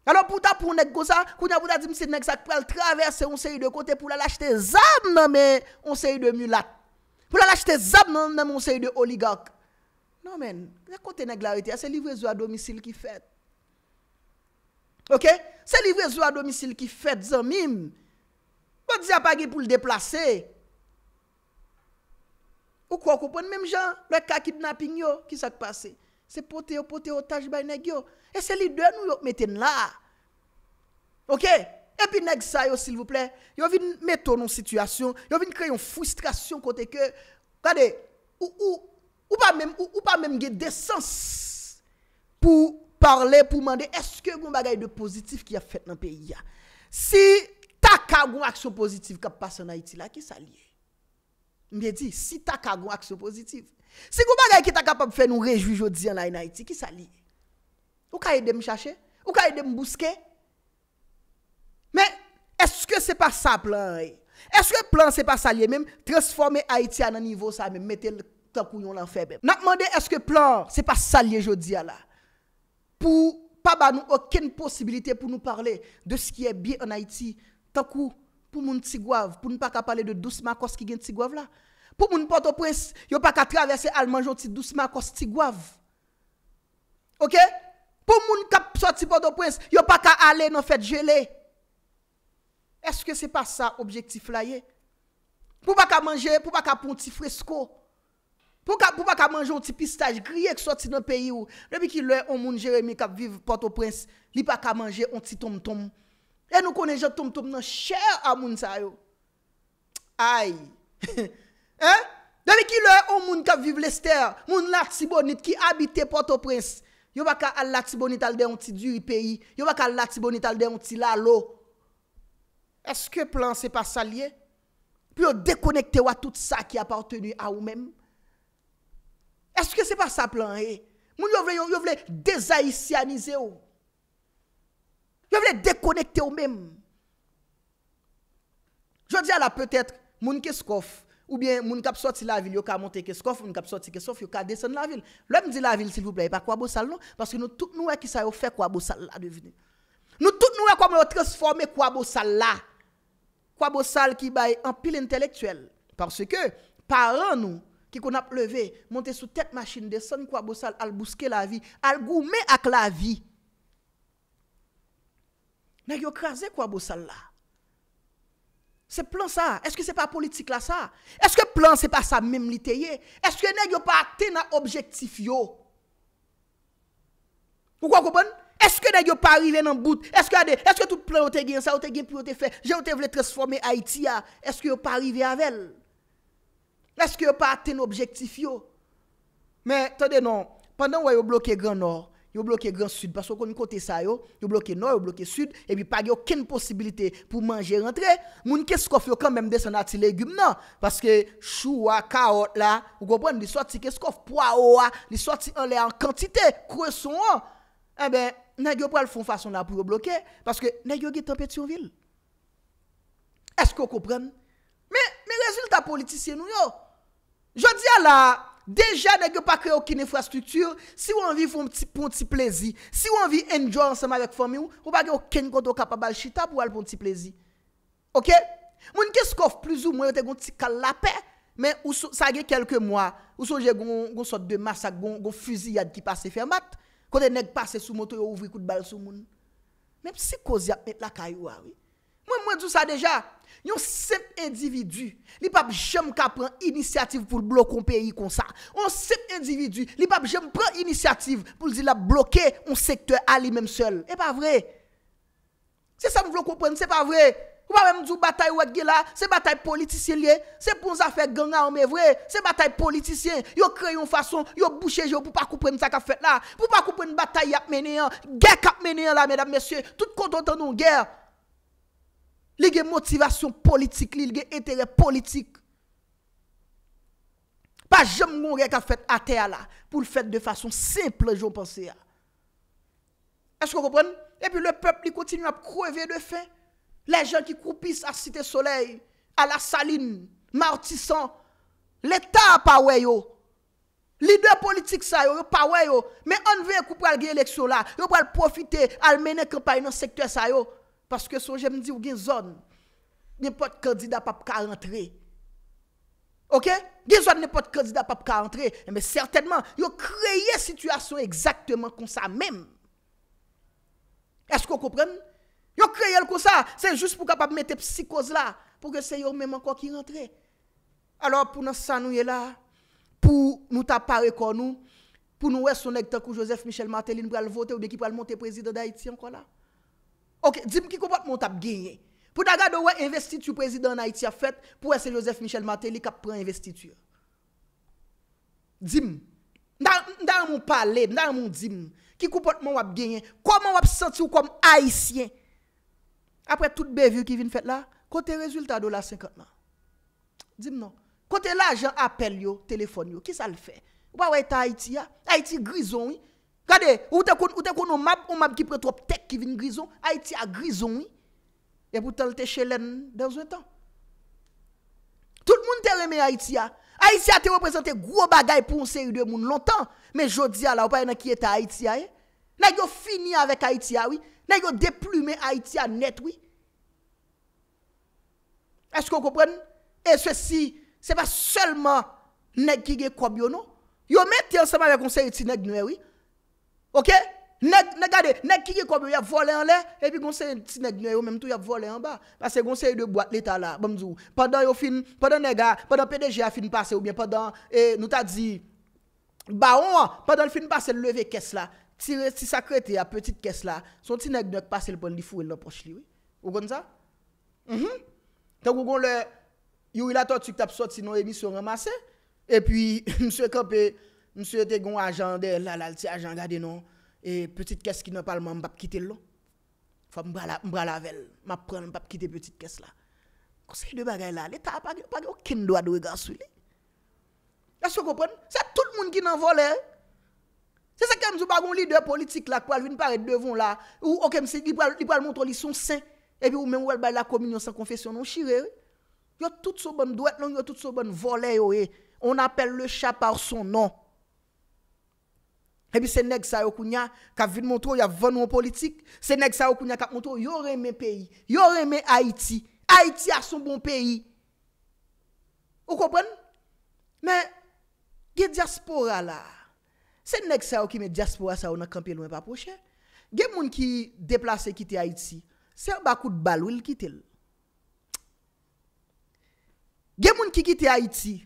Anon pou ta pou nek kosa, kou nya pou ta di msi nek sak prel traverse onseye de kote pou la lache te zanm nan men onseye de mulat. Pou la lache te zanm nan men onseye de oligak. nan men, lè kontè nèk la wète, a ah, se livre zo a domisil ki fèt. Ok? Se livre zo a domisil ki fèt zan mim, wè bon, dè zè apagè pou lè deplase. Ou kwa koupon, mèm jan, lè kakit napin yo, ki sa k'pase? Se pote yo, pote yo, taj bay nèk yo. E se livre yo, nou yo, meten la. Ok? E pi nèk sa yo, sil vouple, yo vin meton nou situasyon, yo vin kreyon fwistrasyon kontè kè. Kade, ou, ou, ou pas même ou, sens pas même décence pour parler pour demander est-ce que gon bagaille de positif qui a fait dans le pays Si ta ka gon action positive qui passe en Haïti là qui ça lié me dit si ta ka gon action positive si gon bagaille qui ta capable faire nous réjouir aujourd'hui en Haïti qui ça lié Ou ka aider me chercher Ou ka aider me bousquer Mais est-ce que c'est pas ça plan eh? Est-ce que le plan c'est pas ça même transformer Haïti à un niveau ça même mettre le tant pour yon l'enfer même. Ben. N'a demandé est-ce que plan, c'est pas ça lié là. Pour pas ba nous aucune possibilité pour nous parler de ce qui est bien en Haïti. Tant coup pour moun Tigouave, pour ne pas parler de douce macos qui gen Tigouave là. Pour moun Port-au-Prince, yo pas qu'à traverser Allemand ti douce macos Tigouave. OK Pour moun kap sorti Port-au-Prince, yo pas qu'à aller dans fête gelée. Est-ce que c'est pas ça objectif là Pour pas qu'à manger, pour pas qu'à petit fresco. Pou pa ka manje ou ti pistache gri ek sot si nan peyi ou. Demi ki lè ou moun Jeremy kap viv Port-au-Prince, li pa ka manje ou ti tom-tom. E nou koneje tom-tom nan chè a moun sa yo. Ay! Demi ki lè ou moun kap viv Lester, moun lak si bonit ki abite Port-au-Prince. Yo baka al lak si bonit al den ou ti duri peyi. Yo baka al lak si bonit al den ou ti lalo. Eske plan se pa salye? Pi yo dekonekte wa tout sa ki apartenu a ou menm? Est-ce que ce n'est pas ça plan Vous voulez yo vle yo vle déshaïtianiser ou. vous déconnecter vous même. Je dis à la peut-être ce qu'off? ou bien mon kap sorti la ville vous ka monter qu'off, mon kap sorti Keskov vous ka descendre la ville. L'homme dit la ville s'il vous plaît, pas quoi beau non parce que nous tout nous qui ça yo fait quoi beau sale là devenir. Nous tout nous comme transformer quoi beau sale là. Quoi beau qui est en pile intellectuel parce que un, nous ki kon ap leve, monte sou tep machin de son kwa bosal al buske la vi, al goume ak la vi. Nè gyo kraze kwa bosal la? Se plan sa? Eske se pa politik la sa? Eske plan se pa sa mem li teye? Eske nè gyo pa te na objektif yo? Ou kwa kopon? Eske nè gyo pa rive nan bout? Eske tout plan ote gen sa? Ote gen pou ote fe? Je ote vle transforme Haiti ya? Eske yo pa rive avel? Neske yo pa aten objektif yo? Men, tade non, pandan wè yo bloke gran nor, yo bloke gran sud, pasko kon yon kote sa yo, yo bloke nor, yo bloke sud, e bi pag yo ken posibilite pou manje rentre, moun keskof yo kanmem de san ati legume nan, paske chou wa, kaot la, ou kopren, li soti keskof, poa ou wa, ah, li soti anle an kantite, kreson an, e eh ben, nan yo pral fon fason la pou yo bloke, paske nan yo getan peti yon vil. Esko kopren? Men, men rezultat politisye nou yo, Je di ala, deja neg yo pa kre okine fwa struktur, si yo anvi pon ti plezi. Si yo anvi enjwa ansama vek fwami ou, ou pa gen okine konto kapa bal chita pou al pon ti plezi. Ok? Mwen kes kof plizou mwen te kon ti kal lape, men sa ge kelke mwa, ou soje kon sot de masak, kon fuzi yad ki pase fermat, kote neg pase sou moto yo ouvri kout bal sou mwen. Men psikozi ap met la kay wari. Mwen mwen djou sa deja, Yon sep individu li pap jem ka pren inisiativ pou l bloke yon peyi kon sa. Yon sep individu li pap jem pren inisiativ pou l di la bloke yon sektor a li menm sol. E pa vre? Se sa m vlo kompren, se pa vre? Wap menm djou batay wak ge la? Se batay politisye liye? Se pou nza fe gana an me vre? Se batay politisye? Yo kreyon fason, yo boucher yo pou pa koupren sa ka fet la? Pou pa koupren batay ap menenyan? Gèk ap menenyan la, mèdame, mèsyè? Tout kontantan nou gèr? Li gen politiques, politique. li, de gen entere politique. Pas jamais à a pour à pour le faire de façon simple je pense Est-ce que vous comprenez Et puis le peuple, continue à crever de faim. Les gens qui coupissent à Cité Soleil, à la Saline, martissant. L'État pas yo. Leader politique ça yo, pas Mais on veut couper l'élection là, yo va profiter, à mener campagne dans le secteur ça parce que son j'aime dire, qu'il y a zone, n'importe candidat pas peut rentrer. OK a n'importe candidat pas peut rentrer. Eh, mais certainement, ils ont créé situation exactement comme ça même. Est-ce que vous comprenez Ils ont créé comme ça. C'est juste pour capable mettre psychose là, pour que c'est eux-mêmes encore qui rentrent. Alors, pour nous, ça nous est là, pour nous t'apparaître comme nous, pour nous, est-ce Joseph Michel Martelly, nous voter ou bien qui va monter président d'Haïti encore là Ok, dim ki koupot moun tap genyen? Pou dagado wè investit yu prezident Haïti a fèt, pou wè se Joseph Michel Martelly kap pran investit yu. Dim, nan moun pale, nan moun dim, ki koupot moun wè genyen? Koman wè p senti wè kom Haïtien? Apre tout bev yu ki vin fèt la, kote rezultat do la 50 nan. Dim non. Kote la jan apel yu, telefon yu, ki sa l fè? Wè wè ta Haïti ya? Haïti grizon yu, Kade, ou te kon ou map, ou map ki pre trop tek ki vin grizon, Haitia grizon wi, e pou tel te chelen denzwen tan. Tout moun te reme Haitia. Haitia te represente gro bagay pou onse yu de moun lontan, me jodia la, ou pa ena ki ete Haitia e. Eh? Nè yo fini avèk Haitia wi, nè yo deplume Haitia net wi. Esko koupren? E se si, se pa selman nèk ki ge koubyon nou. Yo eh, men tel seman yakonsen yu ti nèk nou e wi, Ok? Nèk gade, nèk ki ki komyo, ya vole an lè, epi gonsè yon ti nèk nyo yo, mèm tout, ya vole an ba. Pase yon gonsè yon de boate lè ta la, bèm zou. Padan yo film, padan nèk a, padan PDG a film pase ou bien, padan, e, nou ta di, ba ou an, padan film pase, levé kes la, ti sakrete ya, petite kes la, son ti nèk nèk pase lè pon li fou, el lò poch li, oui. Ogon za? Mh mh. Tak ougon lè, yon ila to tsyk tap sot, sinon e mi sou remase, epi, mswe kapè, Monsieur était un agent de là, là, c'est agent non. Et petite caisse qui n'a pas le même, pas quitter l'eau. Faut me la avec elle. M'a prendre, pas quitter petite caisse là. Conseil de bagaille là, l'État n'a pas aucun droit de regard sur lui. Est-ce que vous comprenez? C'est tout le monde qui n'en vole. Hein. C'est ça que je pas un leader politique là, pour ne paraître devant là. Ou, ok, il va montrer qu'ils sont saints. Et puis, ou même, ou la communion sans confession, non, chiré. Yo tout so bonne non, yo tout so bonnes volet, eh. On appelle le chat par son nom. Ebi se neg sa yo kounya ka vin moun tou ya voun moun politik. Se neg sa yo kounya ka moun tou yore men peyi. Yore men Haiti. Haiti a son bon peyi. Ou kopen? Men, ge diaspora la. Se neg sa yo ki men diaspora sa yo nan kampi lwen pa poche. Ge moun ki deplase kite Haiti. Ser bakout balou il kite l. Ge moun ki kite Haiti.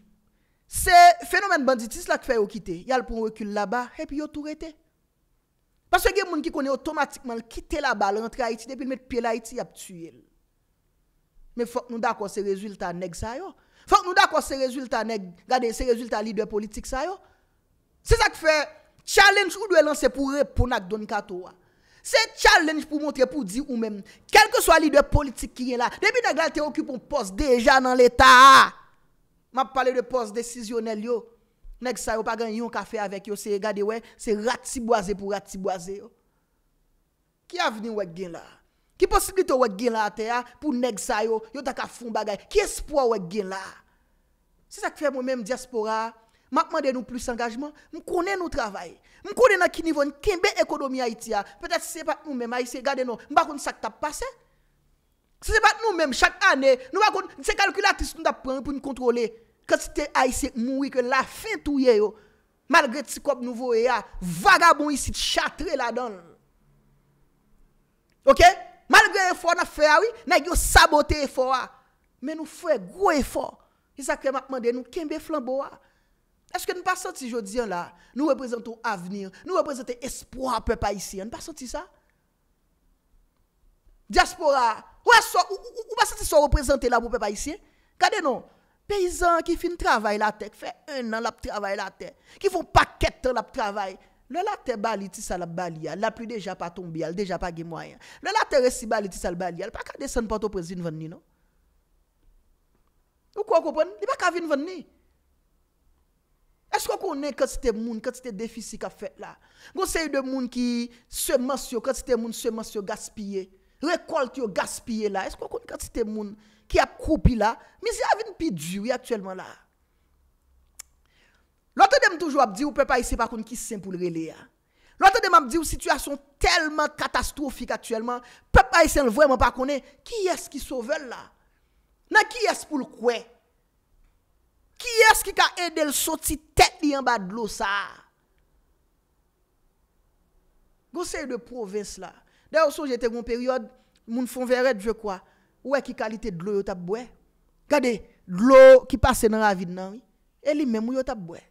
Se fenomen banditis la ki fè yo kite, yal pou rekyl la ba, epi yo tou rete. Paswe gen moun ki konye otomatikman kite la ba, l rentre a iti, depi l met pi la iti, ap tue. Me fok nou da kwa se rezultat neg sa yo. Fok nou da kwa se rezultat neg, gade se rezultat li dwe politik sa yo. Se sa ki fè challenge ou dwe lanse pou repounak doni kato wa. Se challenge pou montre pou di ou men, kelke swa li dwe politik ki yen la. Depi neg la te okypon pos deja nan l etat a. Ma pale de pos desisyonel yo, neg sa yo, pa gen yon ka fe avek yo, se e gade we, se rati boaze pou rati boaze yo. Ki avni we gen la? Ki posibilite we gen la ah, ate ya pou neg sa yo, yo tak a fon bagay? Ki espoa we gen la? Se sak fe mou mèm diaspora, ma kman den nou plus engajman, mkone nou travay. Mkone nan ki nivou, mkenbe ekonomi a iti ya, petè se se pa mou mèm a yi, se gade nou, mbakoun sak ta pase, Se se pat nou menm, chak ane, nou wakon, se kalkulatris nou da pran pou nou kontrole. Kansi te aisek moui ke la fin touye yo. Malgre tsikop nou vore ya, vagabon isi tchatre la don. Ok? Malgre efor na fwe awi, ah nagyo sabote efor a. Men nou fwe, gwe efor. Kisa kreman mande nou kembe flanbo a. Eske nou pasanti jodi an la? Nou reprezentou avenir, nou reprezenti espora pe pa isi an. Nou pasanti sa? Diaspora Ou ba sa ti son reprezenté la moun pe pa yisi? Kade nou? Peizan ki fin travay la te, ki fe un nan la pe travay la te, ki fon paket la pe travay, le la te bali ti sa la bali al, la pli deja pa tombi al, deja pa gi mwayan. Le la te resi bali ti sa la bali al, pa kade san pato prezine ven ni nou? Ou kwa koupen? Di ba kavin ven ni? Esko kone kote se te moun, kote se te defisi ka fek la? Gosey de moun ki seman syo, kote se te moun seman syo gaspyey? rekolt yo gaspye la, eskwa kon katite moun ki ap koupi la, misi avin pi diwi aktuelman la. Lote dem toujwa ap diw, pep ay se pa kon ki sen pou lrele ya. Lote dem ap diw, situasyon telman katastrofik aktuelman, pep ay sen vwoyman pa konen, ki esk ki sovel la? Nan ki esk pou lkwe? Ki esk ki ka edel soti tet li yamba dlo sa? Gosey de provins la, De ou sou jete goun peryode, moun fon veret je kwa, ou e ki kalite dlo yo tap bwe. Gade, dlo ki pase nan ravid nan, e li men moun yo tap bwe.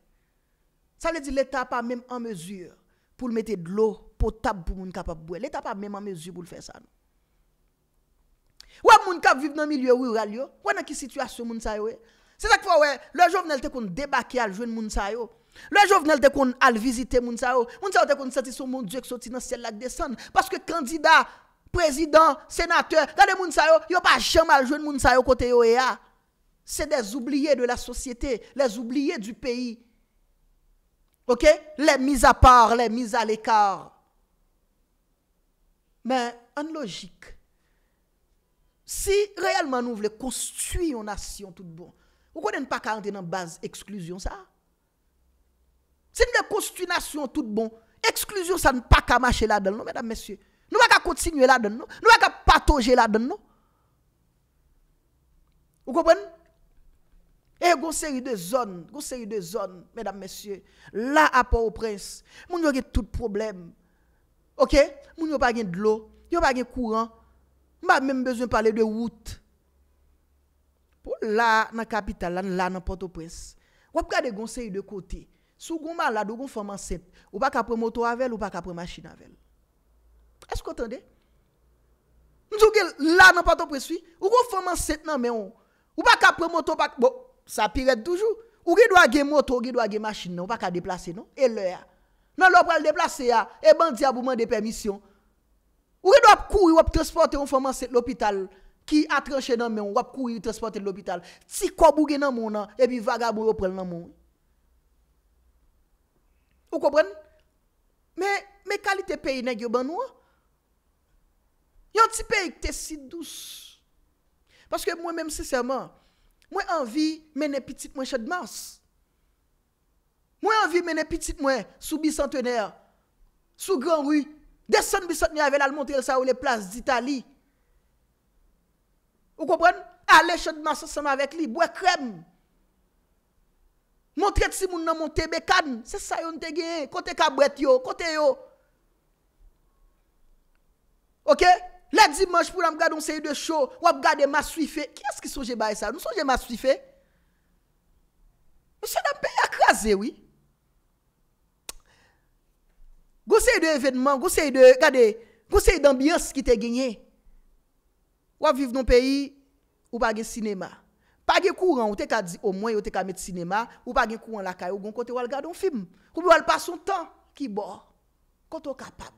Sa mwen di le tap a men an mezur pou l mette dlo pou tap pou moun kap ap bwe. Le tap a men an mezur pou l fè sa nou. Ou e moun kap viv nan milye ou ralyo, ou e nan ki situasyon moun sa yo e. Se tak fwa we, le joun men el te kon debake al jwen moun sa yo e. Le ne te kon al visiter moun sa yo, moun sa yo te kon son mon Dieu qui dans ciel là descend parce que candidat, président, sénateur, les moun sa yo, yo pas jamais de joindre moun sa yo côté yo e C'est des oubliés de la société, les oubliés du pays. OK Les mises à part, les mises à l'écart. Mais en logique, si réellement nous voulons construire une nation toute bon. vous ne pouvez pas rentrer une base exclusion ça. Si nous avons constitution tout bon, exclusion, ça ne pas qu'à marcher là-dedans, mesdames, messieurs. Nous ne pouvons pas continuer là-dedans, nous ne pouvons pas patauger là-dedans. Vous comprenez et une série de zones, une série de zones, mesdames, messieurs, là à Port-au-Prince, nous yo tout problème. OK mon yo pas de l'eau, yo pas de courant. pas même besoin de parler de route. Pour là dans la capitale, là dans Port-au-Prince. Ou regarder une série de côté Sou goun malade, ou goun foman set, ou pa ka pre moto avèl, ou pa ka pre machin avèl. Eskotande? Ndjou gel, la nan pato preswi, ou goun foman set nan men ou, ou pa ka pre moto bak, bo, sa piret toujou. Ou ge do a ge moto, ou ge do a ge machin nan, ou pa ka deplase nan, e lè ya. Nan lò prel deplase ya, e ban diya bouman de permisyon. Ou ge do ap kou yon wap transporte yon foman set l'hopital, ki atranche nan men ou, wap kou yon transporte l'hopital. Ti kobouge nan mounan, e bi vagabou yon prel nan mounan. Ou kompren, mè kalite peyi nè gyoban wè, yon ti peyi ki te si dous. Paske mwen mèm seseyman, mwen anvi mène pitit mwen chadmas. Mwen anvi mène pitit mwen sou bisantener, sou gran rwi, desan bisantener avèl al montir sa ou le plas d'Italie. Ou kompren, ale chadmas asema avèk li, bwe krem mwen. Montret si moun nan monte bekan, se sa yon te genye, kote kabret yo, kote yo. Ok? Le dimanche pou la m gade yon sey de show, wap gade maswife. Ki as ki sonje baye sa? Non sonje maswife? Non sonje baye akraze, oui. Gose yon de evenman, gose yon de, gade, gose yon de ambiyans ki te genye. Wap viv non peyi, ou bagye sinema. pa ge kouran ou te ka di, ou mwen ou te ka met sinema, ou pa ge kouran la kaye, ou gon kote wal gade un film, koube wal pason tan ki bo, koto kapab.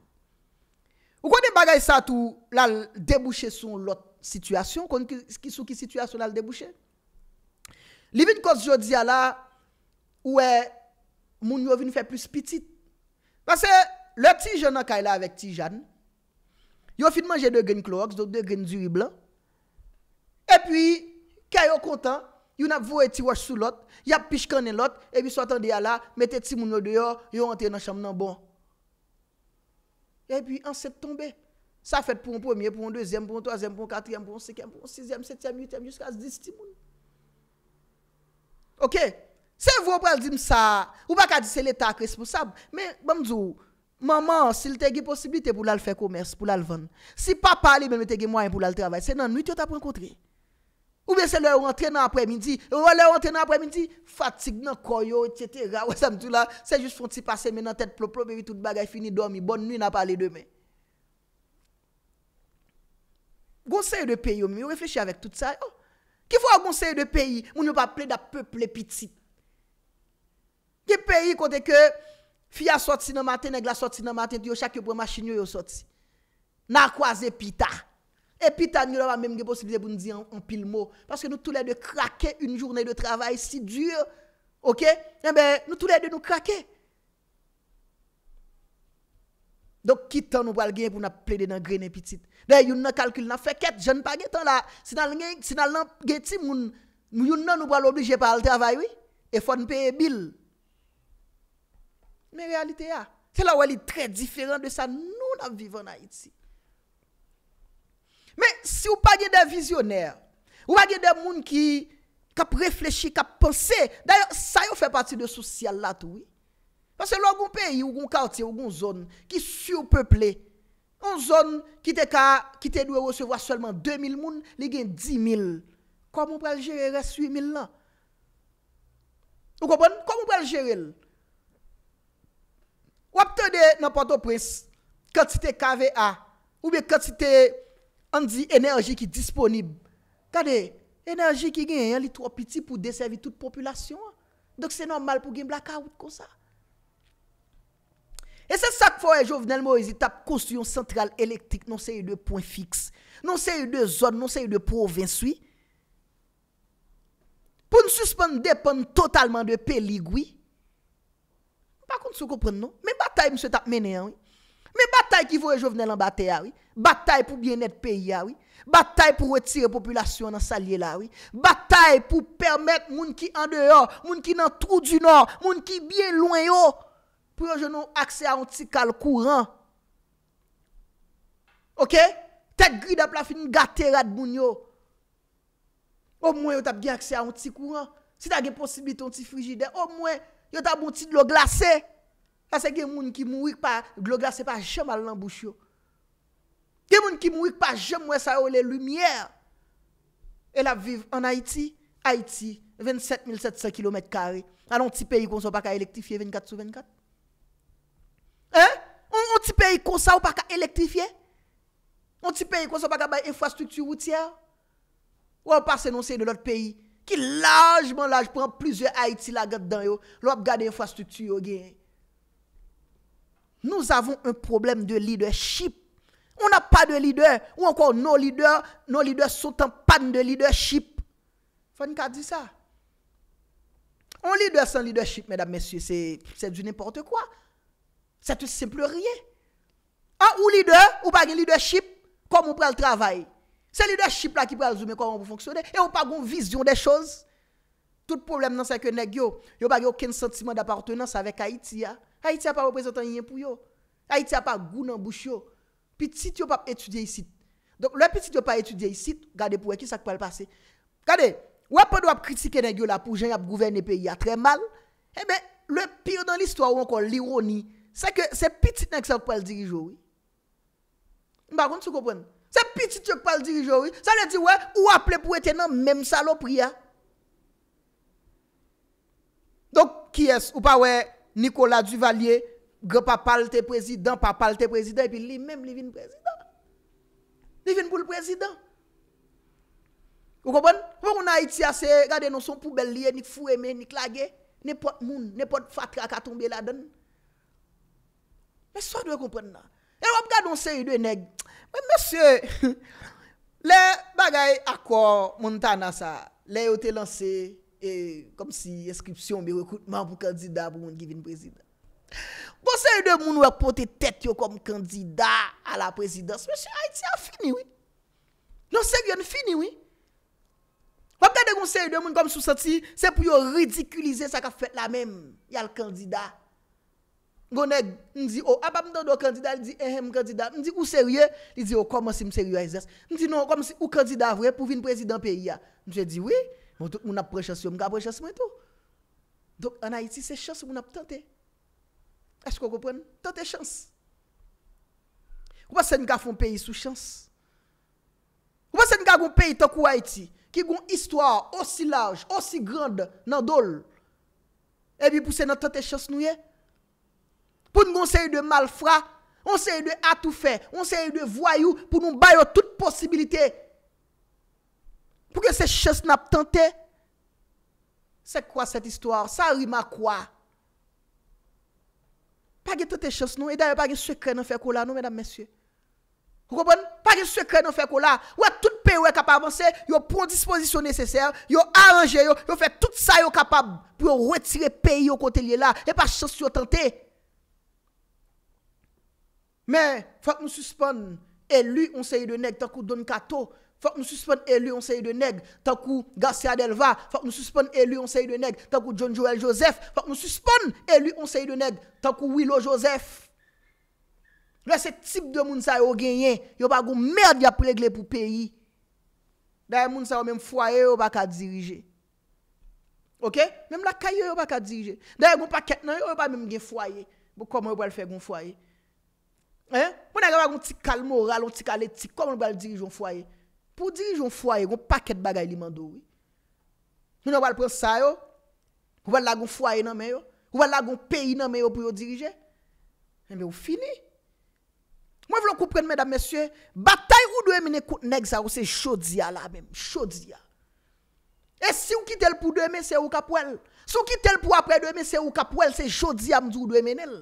Ou kote bagay sa tou, lal debouche sou lot situasyon, kon ki sou ki situasyon lal debouche. Li vin kous jodi a la, ou e, moun yo vin fè plus pitit. Pase, le ti jen an kaye la vek ti jan, yo fin manje de gen klorox, de gen zuri blan, e pi, Kè yon kontan, yon ap vou eti wach sou lot, yon ap pishkan en lot, epi sou atan di ala, mette timoun yon deyor, yon ante yon chanm nan bon. Epi anset tombe. Sa fèt pou yon premier, pou yon deuxième, pou yon troisième, pou yon quatrième, pou yon cinquième, pou yon sixième, septième, yon huitième, yon sikas dis timoun. Ok? Se vou pou al di msa, ou baka di se leta krespo sab, men, bamdou, maman, si l te gi posibite pou l al fè komers, pou l al van, si pa pali men me te gi mwayen pou l al travay, se nan nou Ou bien c'est le rentrer dans l'après-midi. Ou le rentrer dans l'après-midi, fatigue dans koyo, etc. c'est juste font petit passer mais dans tête plop plop et tout bagage fini dormi. Bonne nuit, n'a parlé demain. Conseil de pays, mais réfléchissez avec tout ça. Oh. Qui faut un conseil de pays, on ne pas plein d'un peuple petit. Quel pays côté que fille sorti dans matin, nèg la sorti dans matin, chaque vous machine yo sorti. N'a croisé pita. Et puis, nous avons même la possibilité de nous dire en, pile mot. Parce que nous tous les deux craquons une journée de travail si dure. OK? Eh bien, nous tous les deux nous craquons. Donc, qui temps nous le gagner pour nous plaider dans le grain petite? D'ailleurs, nous avons calcul, nous fait quête, je ne pas temps là. Si nous avons gagné, si nous nous allons obligés par le travail, oui? Et faut nous payer bill. Mais réalité, ah, c'est là où elle est très différente de ça nous, nous vivons en Haïti. Men, si ou pa ge de vizyoner, ou pa ge de moun ki kap reflechi, kap pense, dayo, sa yo fe pati de sosyal la tou. Pase lò goun peyi, goun karte, goun zon, ki surpeple, an zon ki te ka, ki te dwe recevo a solman 2000 moun, li gen 10 000. Kwa moun preljere resu 1000 la? Ou kopon? Kwa moun preljere l? Ou ap te de nan pato pres, kati te KVA, ou be kati te An di enerji ki disponib. Kade, enerji ki gen yon litro piti pou deservi tout populasyon. Dok se normal pou gen blaka wout kon sa. E se sak fòre jovenel mò, e zi tap konstuyon sentral elektrik. Non, non, non se yon dè pòn fiks. Non se yon dè zon, non se yon dè pòvinswi. Poun suspèn depèn totalman dè peligwi. Par kont sou kompren nou. Men batay mse tap mènen wè. Men batay ki vòre jovenel an batè a wè. Batay pou bien et peyi ya, ah oui. Batay pou retire populasyon nan salye la, oui. Batay pou permet moun ki an deor, moun ki nan trou du nor, moun ki bien loin yo. Pou yo jenon akse a onti kal kouran. Ok? Tet grid ap la fin gaterat moun yo. O mwen yo tap gen akse a onti kouran. Si ta gen posibilite onti frigide, o mwen yo tap onti gloglase. Ase gen moun ki mouik pa gloglase pa chemal nan bouch yo. Ke moun ki mou yik pa jem mwen sa yo le lumièr? El ap viv an Haiti? Haiti, 27700 km2. An an ti peyi kon sa w pa ka elektrifye 24 sous 24? An ti peyi kon sa w pa ka elektrifye? An ti peyi kon sa w pa ka baye e fwa struktu woutiè? Ou an pa se non se de lot peyi? Ki lajman lajman pou an plizye Haiti la gèp dan yo. Lop gade e fwa struktu yo gen. Nou avon un problem de leadership. On n'a pas de leader. Ou encore, nos leaders, nos leaders sont en panne de leadership. Faut dit ça. Un leader sans leadership, mesdames, messieurs, c'est du n'importe quoi. C'est tout simple rien. Ah, ou leader, ou pas de leadership, comme on prend le travail. C'est le leadership là qui prend le comment vous fonctionnez. Et on pas de vision des choses. Tout problème, c'est que vous gens pas aucun sentiment d'appartenance avec Haïti. Hein. Haïti n'a pas représentant pour eux. Haïti n'a pas goût dans bouche petit yo pas étudier ici. Donc le petit yo pas étudier ici, regardez pour qui ça peut passer. Regardez, ouais pas de critiquer nèg là pour gens gouverner pays a très mal. Eh bien, le pire dans l'histoire ou encore l'ironie, c'est que c'est petit nèg ça peut le diriger oui. Bah, on ne tu comprends C'est petit qui pas le diriger oui. Ça veut dire ouais, ou appeler pour être dans même saloperie. Hein. Donc qui est ou pas ouais Nicolas Duvalier Gè pa pal te prezidant, pa pal te prezidant, epi li mèm li vin prezidant. Li vin pou l prezidant. Kou kompon? Kou kon a iti ase, gade non son poubel liye, ni fou eme, ni klage, ne pot moun, ne pot fatra ka tombe la den. Mè so a dwe kompon nan. E wap gade on se yu dwe neg. Mè mè sè, le bagay akor montana sa, le yo te lanse, e kom si eskripsyon bi rekoutman pou kandida, pou moun ki vin prezidant. Mwen se yode moun wè pote tèt yo kom kandida A la prezidans Mwen se a iti a fini wè Mwen se yode moun kom sou sati Se pou yo ridikulize sa ka fèt la mèm Ya l kandida Mwen se yode mwen kandida Mwen se yode mwen kandida Mwen se yode mwen kandida Mwen se yode mwen kandida Mwen se yode mwen kandida Esti kon kompren? Tante chans. Kwa se nka fon peyi sou chans? Kwa se nka kon peyi to kwa eti, ki kon istwa osi laj, osi grand nan dol, e bi puse nan tante chans nou ye? Poun kon se yu de malfra, kon se yu de atou fe, kon se yu de voyou, pou nou bayo tout posibilite. Pou ke se chans nap tante, se kwa set istwa? Sa rima kwa? Pa ge tante chans nou, e dame pa ge swe kren nan fek ou la nou, menam mesye. Kou kompon? Pa ge swe kren nan fek ou la. Ou a tout pe ou e kap avanse, yo prondisposisyon neseser, yo aranje yo, yo fek tout sa yo kapab pou yo wetire pe yo kote liye la. E pa chans yo tante. Men, fwa k nou suspon, e li on seye de nek takou don kato. Fak nou suspon elu onseyi de neg, tankou Garcia Delva. Fak nou suspon elu onseyi de neg, tankou John Joel Joseph. Fak nou suspon elu onseyi de neg, tankou Willow Joseph. Nou yon se tip de moun sa yo genyen, yon pa goun mèrd ya plegle pou peyi. Da yon moun sa yo mèm fwaye, yon pa ka dirije. Ok? Mèm la kayo yon pa ka dirije. Da yon pa ketnen, yon pa mèm gen fwaye. Mou komon yon pa l fwey goun fwaye. Moun agar wak goun ti kal moral, wak goun ti kal etik, komon yon pa l dirije yon fwaye. Pou dirije yon fwae, yon paket bagay li mandou. Nou yon wale pren sa yo, wale lagon fwae nan men yo, wale lagon peyi nan men yo pou yo dirije. Yon eh wale fini. Mwen vlo koupren, mèdam, mèsyen, batay rou dwe men nek sa ou se chodzia la mèm, chodzia. E si ou kitel pou dwe men, se ou kapwèl. Si ou kitel pou apre dwe men, se ou kapwèl, se chodzia mzou dwe men el.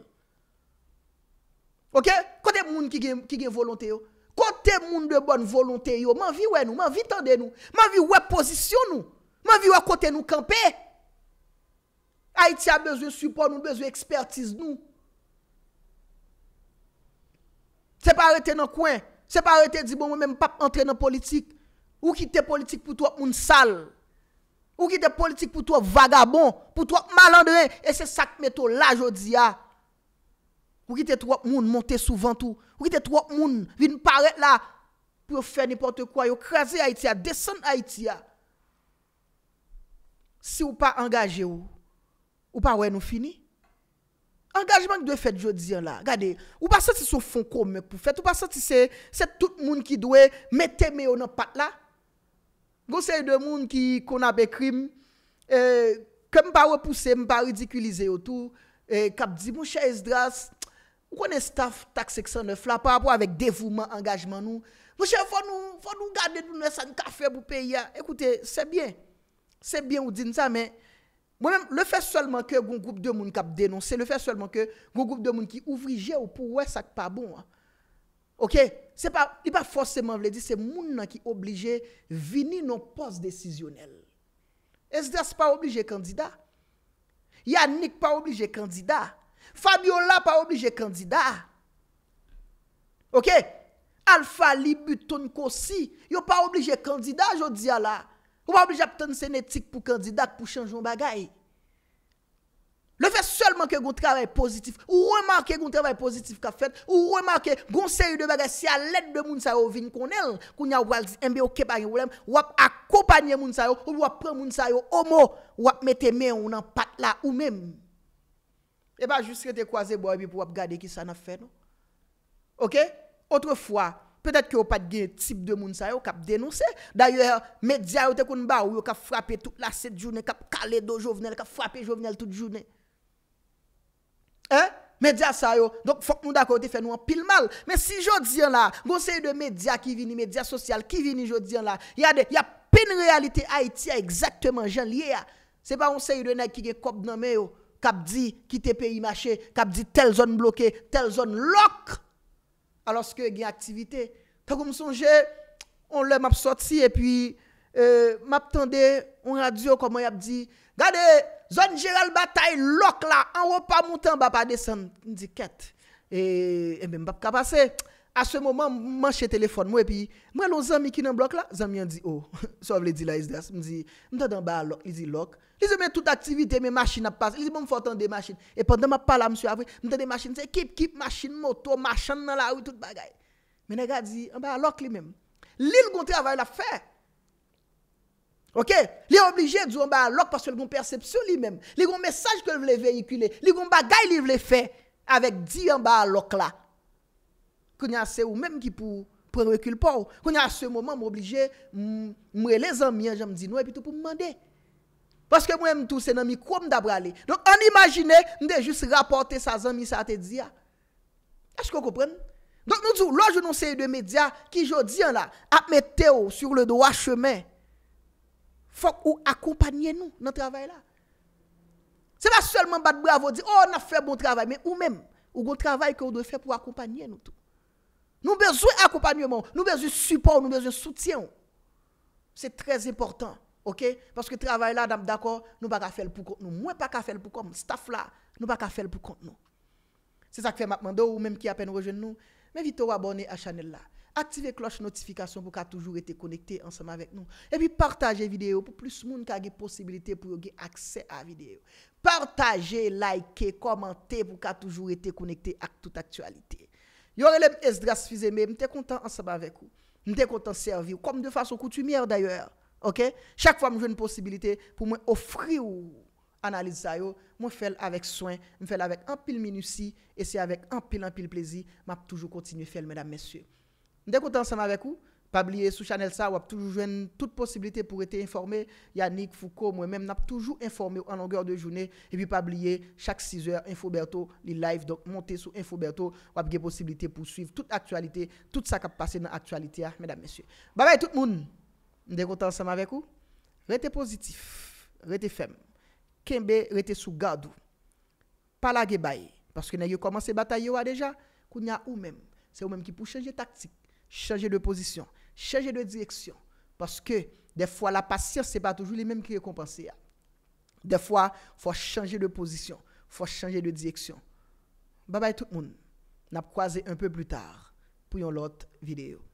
Ok? Kote moun ki gen volonte yo? Kote moun de bon volonte yo, man vi wè nou, man vi tande nou, man vi wè posisyon nou, man vi wè kote nou kampe. Haiti a bezwe support nou, bezwe expertise nou. Se pa arete nan kwen, se pa arete di bon mwen mwen pap entre nan politik, ou ki te politik pou twa moun sal, ou ki te politik pou twa vagabon, pou twa malandren, e se sak meto la jodi ya. Ah. Ou ki te trok moun monte souvantou. Ou ki te trok moun vin paret la. Pyo fè nipote kwa. Yo kreze Haitia. Desen Haitia. Si ou pa angaje ou. Ou pa wè nou fini. Engajman ki dwe fèt jodi an la. Gade. Ou pa sè ti sou fon komèk pou fèt. Ou pa sè ti sè. Sè tout moun ki dwe metemè ou nan pat la. Gose yon de moun ki kon abè krim. Eh, Kè m pa wè pousse. M pa ridikulize yo tou. Eh, kap di mou chè es dras. Ou konen staf tak seksyon ne fla pa apwa avèk devouman, engajman nou? Mwen chè, fò nou, fò nou gade nou nè san kafe pou pe ya. Ekoutè, sè bien. Sè bien ou din sa, men. Mwen mèm, le fè solman kè goun goup de moun kap denons, sè le fè solman kè goun goup de moun ki ouvrije ou pou wè sak pa bon. Ok? Se pa, li pa fòseman vle di, se moun nan ki oblige vini nou pos desisyonel. E s'da, se pa oblige kandida. Ya nèk pa oblige kandida. Fabyo la pa oblije kandida. Ok? Alfa li buton konsi. Yo pa oblije kandida, yo diya la. Yo pa oblije ap ton senetik pou kandida pou chanjoun bagay. Le fe seulement ke goun trabaye pozitif. Ou remanke goun trabaye pozitif ka fet. Ou remanke goun se yu de bagay. Si a let de moun sa yo vin konen konen wak akopanyen moun sa yo ou wak pren moun sa yo ou mou wak mette men ou nan pat la ou menm. E pa jist ke te kwaze bo epi pou ap gade ki sa na fe nou. Ok? Otrefwa, petet ki yo pat gen tip de moun sa yo, kap denonsè. Da yo, medya yo te kon ba ou yo, kap frape tout la set jounè, kap kale do jovenel, kap frape jovenel tout jounè. Hein? Medya sa yo, donk fok moun da kote fe nou an pil mal. Men si jodi an la, gonsè yon de medya ki vini, medya sosyal ki vini jodi an la, ya pen realite Haiti a, ekzaktèman jan liye a. Se pa gonsè yon de nèk ki ge kop nan men yo, Kap di ki te pe imache, kap di tel zon blokè, tel zon lok, aloske gen aktivite. Kako m souje, on le map soti, e pi e, map tande, on radio, komo yap di, gade, zon jiral batay lok la, an wop pa moutan, bap ade san di ket, e, e men bap kap ase. à ce moment, je le téléphone, moi, et puis, moi, les amis qui dans le bloc là, amis dit, oh, dit là, dit, me dit, me dans bas, ils dit lock. Ils disent, mais toute activité, mes machines à passer. Ils disent, bon, faut entendre des machines. Et pendant que je monsieur, après, me des machines, c'est keep, keep, machine, moto, machin dans la rue, tout bagaille. Mais les gars disent, en ah, bas, lock lui-même. L'île, le travaille l'a fait. OK Il est obligé de dire bah, parce que une perception lui-même. Il a un message que veut véhiculer, il a un bagaille qu'il faire avec dire en bas là. kwenye a se ou menm ki pou pren rekulpon ou, kwenye a se momen m'oblije mre le zanmian, janm di nou, epi tou pou m'mande. Paske mwen m'touse nan mi koum dabra li. Donk an imagine, mde jist raporte sa zanmi sa atedzi ya. A chko koupren? Donk nou djou, lò jounon se yon de media, ki jò diyan la, apme te ou sur le do a chemen, fok ou akoupanye nou nan travay la. Se va selman bat bravo di, oh nan fè bon travay, men ou menm, ou goun travay kwen ou dwe fè pou akoupanye nou tou. Nous avons besoin d'accompagnement, nous avons besoin de support, nous avons besoin de soutien. C'est très important. OK Parce que le travail là, d'accord, nous ne pouvons pas faire pour nous. Moi, pas faire pour comme staff là, nous ne pouvons pas faire pour nous. C'est ça que fait maintenant, ou même qui à peine rejoint nous. Mais vite vous abonnez à la chaîne là. Activez cloche notification pour que toujours été connecté ensemble avec nous. Et puis partagez la vidéo pour plus de monde qui a des possibilités pour accès à la vidéo. Partagez, likez, commentez pour que toujours été connecté à toute actualité aurait les Esdras je m'étais content ensemble avec vous. suis content servir comme de façon coutumière d'ailleurs. OK Chaque fois que j'ai une possibilité pour moi offrir analyse ça fais avec soin, je fais avec un pile minutie et c'est avec un pile un pile plaisir, m'a toujours continuer faire mesdames messieurs. suis content ensemble avec vous. Pas oublier sur Chanel ça, vous avez toujours toute possibilité pour être informé. Yannick Foucault, moi-même, n'a toujours informé en longueur de journée. Et puis, pas oublier, chaque 6 heures, Infoberto, les live. Donc, montez sur Infoberto, vous avez possibilité pour suivre toute actualité, tout ça qui a passé dans l'actualité, hein, mesdames, messieurs. Bye bye tout le monde. Nous content ensemble avec vous. Restez positif, restez ferme. Kembe, restez sous garde. Pas la baye. Parce que nous avons commencé à batailler déjà. Vous a ou même. C'est vous même qui pouvez changer tactique, changer de position. chanje de direksyon. Paske, de fwa la pasyon se pa toujou li menm ki rekompansi ya. De fwa fwa chanje de posisyon, fwa chanje de direksyon. Babay tout moun. Nap kwaze un peu plu tar pou yon lot videyo.